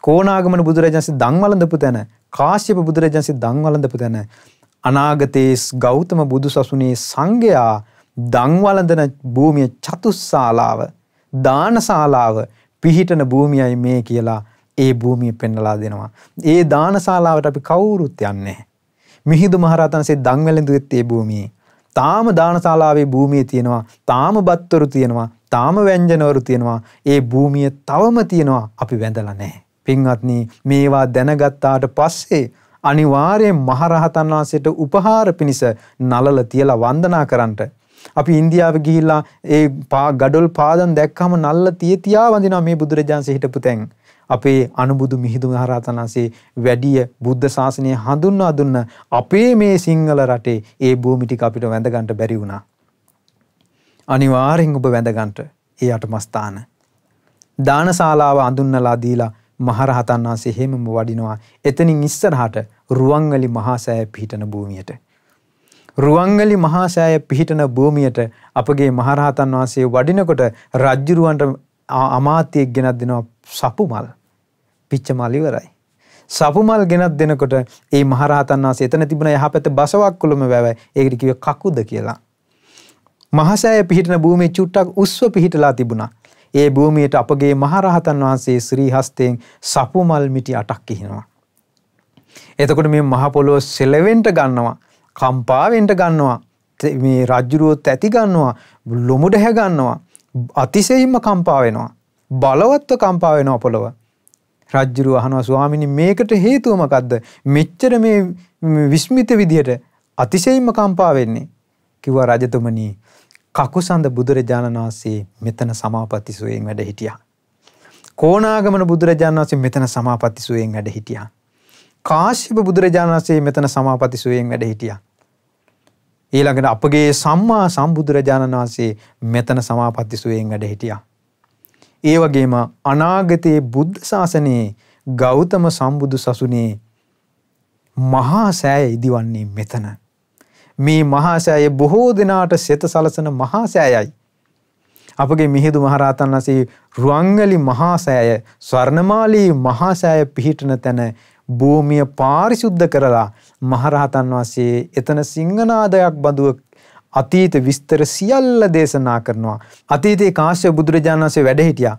කෝණාගමන බුදුරජාන්සේ දන් වළඳපු තැන, කාශ්‍යප බුදුරජාන්සේ දන් වළඳපු තැන, අනාගතයේ ගෞතම බුදුසසුනේ සංඝයා දන් වළඳන භූමිය චතුස්සාලාව දානශාලාව පිහිටන භූමියයි මේ කියලා ඒ භූමිය පෙන්නලා දෙනවා. ඒ දානශාලාවට අපි කවුරුත් යන්නේ මිහිදු මහරතන්සේ දංවැලඳුවෙත් ඒ භූමියේ. තාම දානශාලාවේ භූමිය තියෙනවා. තාම බත්වරු තියෙනවා. තාම ව්‍යංජනවරු තියෙනවා. ඒ භූමිය තවම තියෙනවා. අපි වැඳලා නැහැ. පින්වත්නි මේවා දැනගත්තාට පස්සේ අනිවාර්යෙන් මහරහතන් වහන්සේට උපහාර පිණිස නලල තියලා වන්දනා කරන්නට අපි ඉන්දියාව ගිහිල්ලා ඒ ගඩොල් පාදන් දැක්කම නල්ල තිය තියා වඳිනවා මේ බුදුරජාන්සේ හිටපු තැන්. අපේ අනුබුදු මිහිඳු මහරහතන් වහන්සේ වැඩිය බුද්ධ ශාසනය හඳුන්වා දුන්න අපේ මේ සිංහල රටේ ඒ භූමි ටික අපිට වැඳ ගන්නට බැරි වුණා. අනිවාර්යෙන් ඔබ වැඳ ගන්නට ඒ අටමස්ථාන. දානශාලාව අඳුන්නලා දීලා මහරහතන් වහන්සේ හැමම වඩිනවා. එතනින් ඉස්සරහට රුවන්වැලි මහා සෑය පිහිටන භූමියට. රුවන්ගලි මහා සෑය පිහිටන භූමියට අපගේ මහරහතන් වහන්සේ වඩිනකොට රජ්ජුරුවන්ට අමාත්‍යයක් ගෙනත් දෙනවා සපු මල්. පිච්ච මල් ඉවරයි. සපු මල් ගෙනත් දෙනකොට ඒ මහරහතන් වහන්සේ එතන තිබුණ යහපැත බසවක් කුළුම වැවයි. ඒකට කිව්වේ කකුද කියලා. මහසෑය පිහිටන භූමියේ චුට්ටක් උස්ව පිහිටලා තිබුණා. ඒ භූමියට අපගේ මහරහතන් වහන්සේ ශ්‍රී හස්තයෙන් සපු මල් මිටි අටක් කිහිනවා. එතකොට මේ මහ පොළොව සෙලවෙන්ට ගන්නවා. කම්පාවෙන්ට ගන්නවා මේ රජ්ජුරුවොත් ඇති ගන්නවා ලොමුට හැගන්නවා අතිසෙයින්ම කම්පාවෙනවා බලවත්ව කම්පාවෙනවා පොළොව රජ්ජුරුව අහනවා ස්වාමිනි මේකට හේතුවමකක්ද මෙච්චර මේ විස්මිත විදිහට අතිශයින්ම කම්පාවෙන්නේ කිව්වා රජතුමනී කකුසඳ බුදුරජාණන් වහන්සේ මෙතන සමාපatti සුවයෙන් වැඩ හිටියා. කෝණාගමන බුදුරජාණන් වහන්සේ මෙතන සමාපatti සුවයෙන් වැඩ හිටියා. කාශ්‍යප බුදුරජාණන් වහන්සේ මෙතන සමාපති සුවයෙන් වැඩ හිටියා. ඊළඟට අපගේ සම්මා සම්බුදුරජාණන් වහන්සේ මෙතන සමාපatti සුවයෙන් වැඩ හිටියා. ඒ වගේම අනාගතයේ බුද්ධ ශාසනයේ ගෞතම සම්බුදු සසුනේ මහා සෑය ඉදිවන්නේ මෙතන. මේ මහා සෑය බොහෝ දිනාට සෙත සලසන මහා සෑයයි. අපගේ මිහිඳු මහරහතන් වහන්සේ රුවන්වැලි මහා සෑය ස්වර්ණමාලී මහා සෑය පිහිටන තැන භූමිය පාරිශුද්ධ කරලා මහරහතන් වහන්සේ එතන සිංහනාදයක් බඳුව අතීත විස්තර සියල්ල දේශනා කරනවා. අතීතයේ කාශ්‍ය බුදුරජාණන් වහන්සේ වැඩ හිටියා.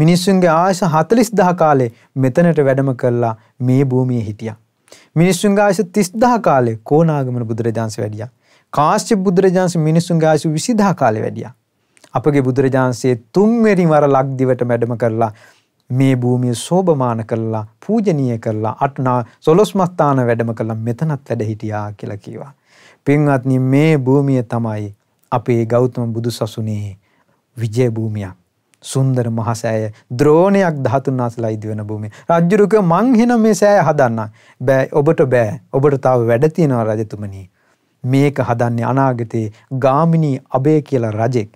මිනිස්සුන්ගේ ආයස 40000 කාලේ මෙතනට වැඩම කරලා මේ භූමියේ හිටියා. මිනිස්සුන්ගේ ආයස 30000 කාලේ කොණාගමන බුදුරජාණන්සේ වැඩියා. කාශ්‍යප බුදුරජාණන්සේ මිනිස්සුන්ගේ ආයස 20000 කාලේ වැඩියා. අපගේ බුදුරජාණන්සේ තුන්වෙනි වර ලක්දිවට වැඩම කරලා මේ භූමිය සෝභමාන කරලා පූජනීය කරලා අටනා සොළොස්මස්ථාන වැඩම කරලා මෙතනත් වැඩ හිටියා කියලා කිව්වා. පින්වත්නි මේ භූමිය තමයි අපේ ගෞතම බුදුසසුනේ විජය භූමියක්. සුන්දර මහසෑය ද්‍රෝණයක් ධාතුන් වහන්සේලා ඉදි වෙන භූමිය. රජුරුක මං හින මේ සෑය හදන්න. බෑ ඔබට බෑ. ඔබට තව වැඩ තියෙනවා රජතුමනි. මේක හදන්නේ අනාගතේ ගාමිණී අබේ කියලා රජෙක්.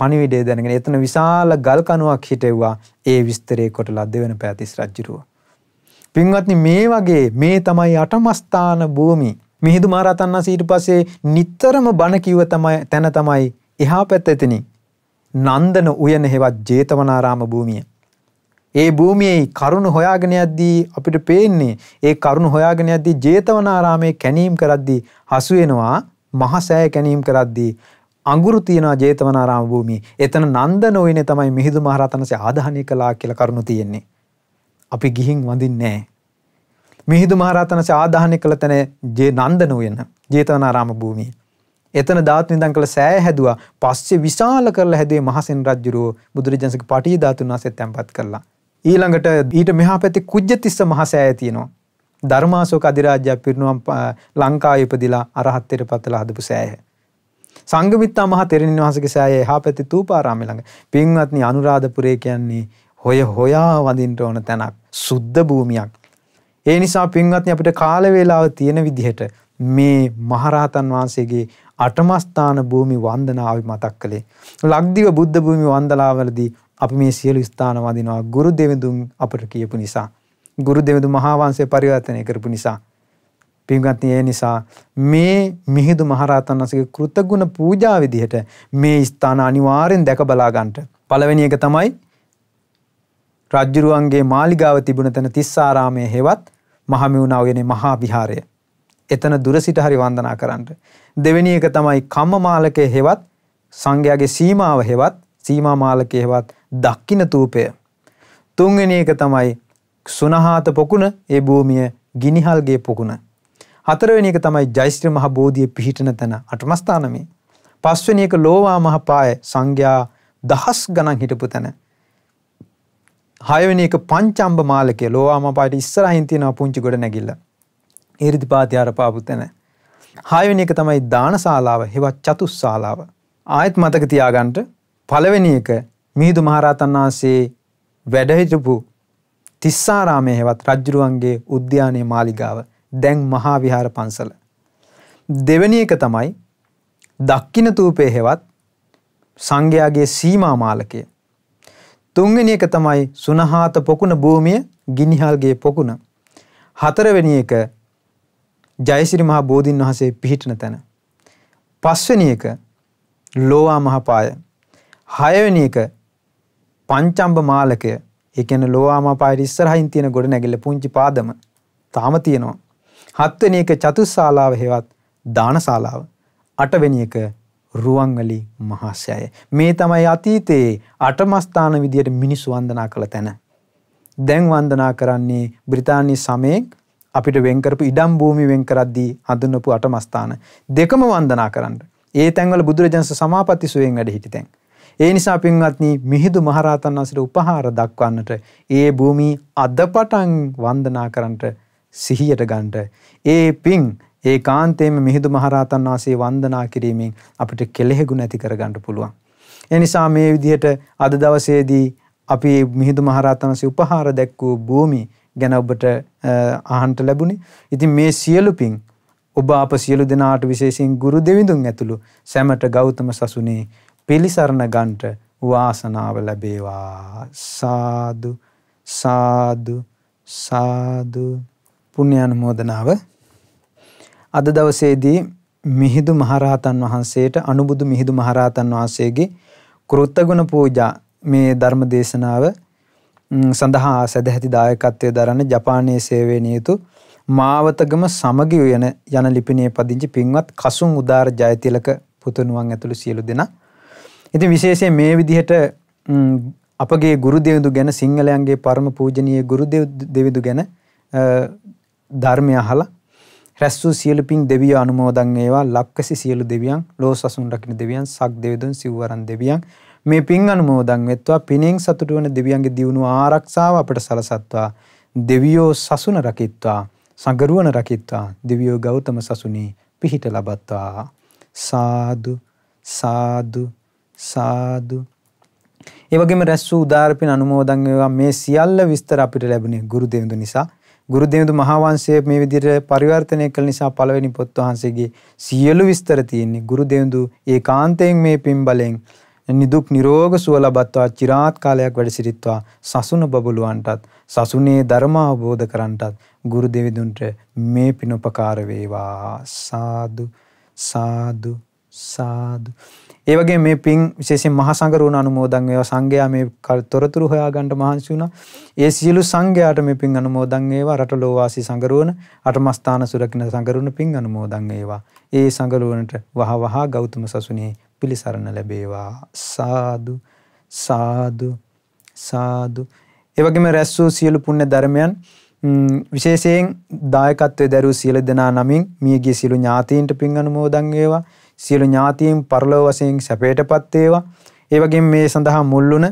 පණිවිඩය දැනගෙන එතන විශාල ගල් කණුවක් හිටෙව්වා ඒ විස්තරේ කොටලා දෙවන පැතිස් රජ්ජුරුව. පින්වත්නි මේ වගේ මේ තමයි අටමස්ථාන භූමි. මිහිඳු මහරතන් වහන්සේ ඊට පස්සේ නිතරම බණ කිව්ව තමයි තැන තමයි එහා පැත්තෙතනි. නන්දන උයන හෙවත් ජේතවනාරාම භූමිය. ඒ භූමියේ කරුණ හොයාගෙන යද්දී අපිට පේන්නේ ඒ කරුණ හොයාගෙන යද්දී ජේතවනාරාමේ කැණීම් කරද්දී හසු වෙනවා මහසෑය කැණීම් කරද්දී අඟුරු තියෙනවා ජේතවනාරාම භූමියේ. එතන නන්ද නොයිනේ තමයි මිහිඳු මහරහතන්සේ ආදාහනය කළා කියලා කරුණු තියෙන්නේ. අපි ගිහින් වඳින්නේ නැහැ. මිහිඳු මහරහතන්සේ ආදාහනය කළ තැන ජේ නන්ද නොයන ජේතවනාරාම භූමියේ. එතන ධාතු නිදන් කළ සෑය හැදුවා. පස්සේ විශාල කරලා හැදුවේ මහසෙන් රජුරෝ බුදුරජාණන්සේගේ පටිය ධාතුන් වාසෙත් තැන්පත් කළා. ඊළඟට ඊට මෙහා පැත්තේ කුජ්ජතිස්ස මහසෑය තියෙනවා. ධර්මාශෝක අධිරාජ්‍යය පිරිනුවම් ලංකාවේ ඉපදිලා අරහත්ත්වයට පත්ලා හදපු සෑය. සංගමිත්තා මහ තෙරණින් වහන්සේගේ සෑය එහා පැති තූපාරාමේ ළඟ. පින්වත්නි අනුරාධපුරේ කියන්නේ හොය හොයා වඳින්න ඕන තැනක්. සුද්ධ භූමියක්. ඒ නිසා පින්වත්නි අපිට කාල වේලාව තියෙන විදිහට මේ මහරහතන් වහන්සේගේ අටමස්ථාන භූමි වන්දනාව මතක් කළේ. ලක්දිව බුද්ධ භූමි වන්දනාවලදී අපි මේ සියලු ස්ථාන වඳිනවා ගුරු දෙවිඳුන් අපට කියපු නිසා. ගුරු දෙවිඳු මහා වංශය පරිවර්තනය කරපු නිසා. පින්වත්නි ඒ නිසා මේ මිහිඳු මහරහතන් වහන්සේගේ කෘතගුණ පූජා විදිහට මේ ස්ථාන අනිවාර්යෙන් දැක බලා ගන්නට. පළවෙනි එක තමයි රජ්ජුරුවන්ගේ මාලිගාව තිබුණ තැන තිස්සාරාමයේ හෙවත් මහමෙවුනා උයනේ මහා විහාරය. එතන දුර සිට හරි වන්දනා කරන්නට. දෙවෙනි එක තමයි කම්මමාලකයේ හෙවත් සංඝයාගේ සීමාව හෙවත් සීමා මාලකයේ හෙවත් දක්ෂින තූපය. තුන්වෙනි එක තමයි සුනහාත පොකුණ ඒ භූමිය ගිනිහල්ගේ පොකුණ. හතරවෙනි එක තමයි ජෛස්ත්‍ර මහ බෝධිය පිහිටන තැන අටමස්ථාන මේ. පස්වෙනි එක ලෝවා මහ පාය සංඝයා දහස් ගණන් හිටපු තැන. හයවෙනි එක පංචම්බ මාලකය ලෝවාම පාට ඉස්සරහින් තියෙනවා පුංචි ගොඩ නැගිල්ල. ඒරිදිපාති අරපාපු තැන. හයවෙනි එක තමයි දානශාලාව හෙවත් චතුස්සාලාව. ආයෙත් මතක තියාගන්නට පළවෙනි එක මිහිඳු මහරහතන් වහන්සේ වැඩ හිටපු තිස්සාරාමයේ හෙවත් රජුරුවන්ගේ උද්‍යානයේ මාලිගාව දැන් මහා විහාර පන්සල. දෙවැනි එක තමයි දක්කින තූපය හෙවත් සංඝයාගේ සීමා මාලකය. තුන්වෙනි එක තමයි සුනහාත පොකුණ භූමිය ගිනිහල්ගේ පොකුණ. හතරවෙනි එක ජයසිරි මහා බෝධීන් වහන්සේ පිහිටන තැන. පස්වෙනි එක ලෝවා මහපාය. හයවෙනි එක පංචම්බ මාලකය ඒ කියන්නේ ලෝවාමපායට ඉස්සරහින් තියෙන ගොඩ නැගිල්ල පුංචි පාදම තාම තියෙනවා හත්වෙනි එක චතුස්සාලාව හෙවත් දානශාලාව. අටවෙනි එක රුවන්වැලි මහාසෑය. මේ තමයි අතීතයේ අටමස්ථාන විදියට මිනිස්සු වන්දනා කළ තැන. දැන් වන්දනා කරන්නේ බ්‍රිතාන්‍ය සමයෙන් අපිට වෙන්කරපු ඉඩම් භූමි වෙන්කරද්දී හඳුන්වපු අටමස්ථාන දෙකම වන්දනා කරන්න. ඒ තැන්වල බුදුරජාණන් සමාපatti සුවෙන් වැඩ හිටිතෙන්. ඒ නිසා පින්වත්නි මිහිඳු මහරහතන් වහන්සේට උපහාර දක්වන්නට ඒ භූමි අදපටන් වන්දනා කරන්නට සිහියට ගන්නට ඒ පිං ඒ කාන්තේම මිහිඳු මහරහතන් වහන්සේ වන්දනා කිරීමෙන් අපිට කෙලෙහිගු නැති කරගන්න පුළුවන්. ඒ නිසා මේ විදිහට අද දවසේදී අපි මිහිඳු මහරහතන් වහන්සේ උපහාර දැක්වූ භූමි ගැන ඔබට අහන්න ලැබුණේ. ඉතින් මේ සියලු පිං ඔබ අප සියලු දෙනාට විශේෂයෙන් ගුරු දෙවිඳුන් ඇතුළු සැමට ගෞතම සසුනේ පිළිසරණ ගන්නට වාසනාව ලැබේවා. සාදු සාදු සාදු පුණ්‍යානුමෝදනාව අද දවසේදී මිහිඳු මහරහතන් වහන්සේට අනුබුදු මිහිඳු මහරහතන් වහන්සේගේ කෘතගුණ පූජා මේ ධර්ම දේශනාව සඳහා සදැහැති දායකත්වයේ දරන ජපානයේ සේවයේ නියුතු මාවතගම සමගි උයන යන ලිපිණියේ පදිංචි පින්වත් කසුන් උදාර ජයතිලක පුතුණුවන් ඇතුළු සියලු දෙනා. ඉතින් විශේෂයෙන් මේ විදිහට අපගේ ගුරු දෙවිඳු ගැන සිංහලයන්ගේ පරම පූජනීය ගුරු දෙවිඳු ගැන ධර්මය අහලා රැස් වූ සියලු පින් දෙවිය අනුමෝදන් වේවා ලක්කසි සියලු දෙවියන් ලෝ සසුන් රකින්න දෙවියන් සක් දෙවිඳුන් සිව්වරන් දෙවියන් මේ පින් අනුමෝදන් වෙත්වා පිනෙන් සතුටු වන දෙවියන්ගේ දියුණුව ආරක්ෂාව අපට සලසත්වා දෙවියෝ සසුන රකිත්වා සඟරුවන රකිත්වා දෙවියෝ ගෞතම සසුනේ පිහිට ලබත්වා සාදු සාදු සාදු ඒවගේම රැස් වූ උදාරපින් අනුමෝදන් වේවා මේ සියල්ල විස්තර අපිට ලැබුණේ ගුරු දෙවිඳු නිසා ගුරු දෙවිඳු මහාවංශය මේ විදිහට පරිවර්තනය කළ නිසා පළවෙනි පොත් වහන්සේගේ සියලු විස්තර තියෙන්නේ ගුරු දෙවිඳු ඒකාන්තයෙන් මේ පින් බලෙන් නිදුක් නිරෝග සුව ලබත්වා চিරාත් කාලයක් වැඩ සිටිත්වා සසුන බබළුවන්ටත් සසුනේ ධර්ම අවබෝධ කරන්ටත් ගුරු දෙවිඳුන්ට මේ පින් උපකාර වේවා සාදු සාදු සාදු ඒවගේ මේ පින් විශේෂෙන් මහ සංගරුණ අනුමෝදන් වේවා සංඝයා මේ තොරතුරු හොයාගන්න මහන්සි වුණා. ඒ සියලු සංඝයාට මේ පින් අනුමෝදන් වේවා රට ලෝවාසී සංගරුණ අටමස්ථාන සුරකින්න සංගරුණ පින් අනුමෝදන් වේවා. ඒ සංගරුවනට වහවහ ගෞතම සසුනේ පිලිසරණ ලැබේවා. සාදු සාදු සාදු. ඒ වගේම රැස් වූ සියලු පුණ්‍ය ධර්මයන් විශේෂයෙන් දායකත්වයේ දරූ සියලු දෙනා නමින් මියගිය සියලු ඥාතීන්ට පින් අනුමෝදන් වේවා. සියලු ඥාතීන් පරලෝ වශයෙන් සැපයටපත් වේවා. ඒ වගේම මේ සඳහා මුල් වුණ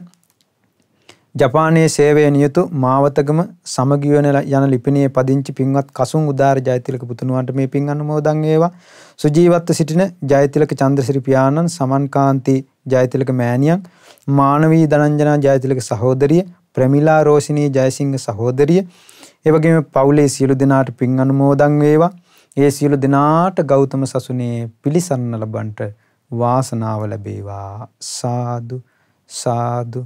ජපානයේ සේවය නියුතු මාවතගම සමගියන යන ලිපිණියේ පදිංචි පින්වත් කසුන් උදාර ජයතිලක පුතුණුවන්ට මේ පින් අනුමෝදන් වේවා. සුජීවත්ව සිටින ජයතිලක චන්ද්‍රසිරි පියාණන් සමන්කාන්ති ජයතිලක මෑණියන් මානවී දනංජනා ජයතිලක සහෝදරිය ප්‍රමිලා රෝෂිනී ජයසිංහ සහෝදරිය එවගේම පවුලේ සියලු දෙනාට පින් අනුමෝදන් වේවා. ඒ සියලු දෙනාට ගෞතම සසුනේ පිලිසන්න ලබන්ට වාසනාව ලැබේවා සාදු සාදු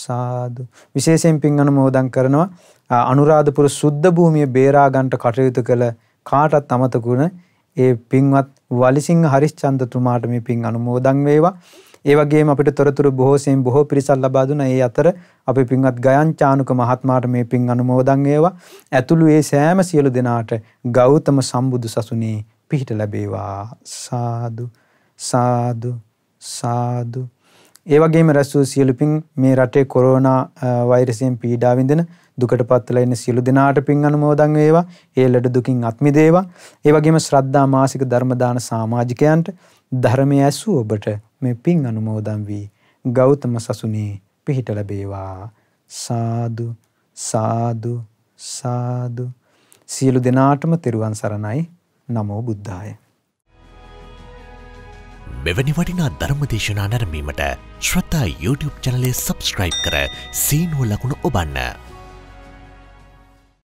සාදු විශේෂයෙන් පින් අනුමෝදන් කරනවා අනුරාධපුර සුද්ධ භූමිය බේරා ගන්නට කටයුතු කළ කාටත් අමතකුණ ඒ පින්වත් වලිසිංහ හරිස්චන්ද්‍රතුමාට මේ පින් අනුමෝදන් වේවා ඒ වගේම අපිට තොරතුරු බොහෝසෙන් බොහෝ පිරිසක් ලබා දුනා. ඒ අතර අපේ පින්වත් ගයන් චානුක මහත්මයාට මේ පින් අනුමෝදන් වේවා. ඇතුළු ඒ සෑම සියලු දෙනාට ගෞතම සම්බුදු සසුනේ පිහිට ලැබේවා. සාදු සාදු සාදු ඒ වගේම රැස් වූ සියලු පින් මේ රටේ කොරෝනා වෛරසයෙන් පීඩා විඳින දුකට පත්වලා ඉන්න සියලු දෙනාට පින් අනුමෝදන් වේවා. ඒ ලෙඩ දුකින් අත් මිදේවා. ඒ වගේම ශ්‍රද්ධා මාසික ධර්ම දාන සමාජිකයන්ට ධර්මය ඇසු ඔබට මේ පින් අනුමෝදන් වී ගෞතම සසුනේ පිහිට ලැබේවා සාදු සාදු සාදු සියලු දෙනාටම තෙරුවන් සරණයි නමෝ බුද්ධාය මෙවැනි වටිනා ධර්ම දේශනා නැරඹීමට ශ්‍රතා YouTube චැනලේ සබස්ක්‍රයිබ් කර සීනුව ලකුණු ඔබන්න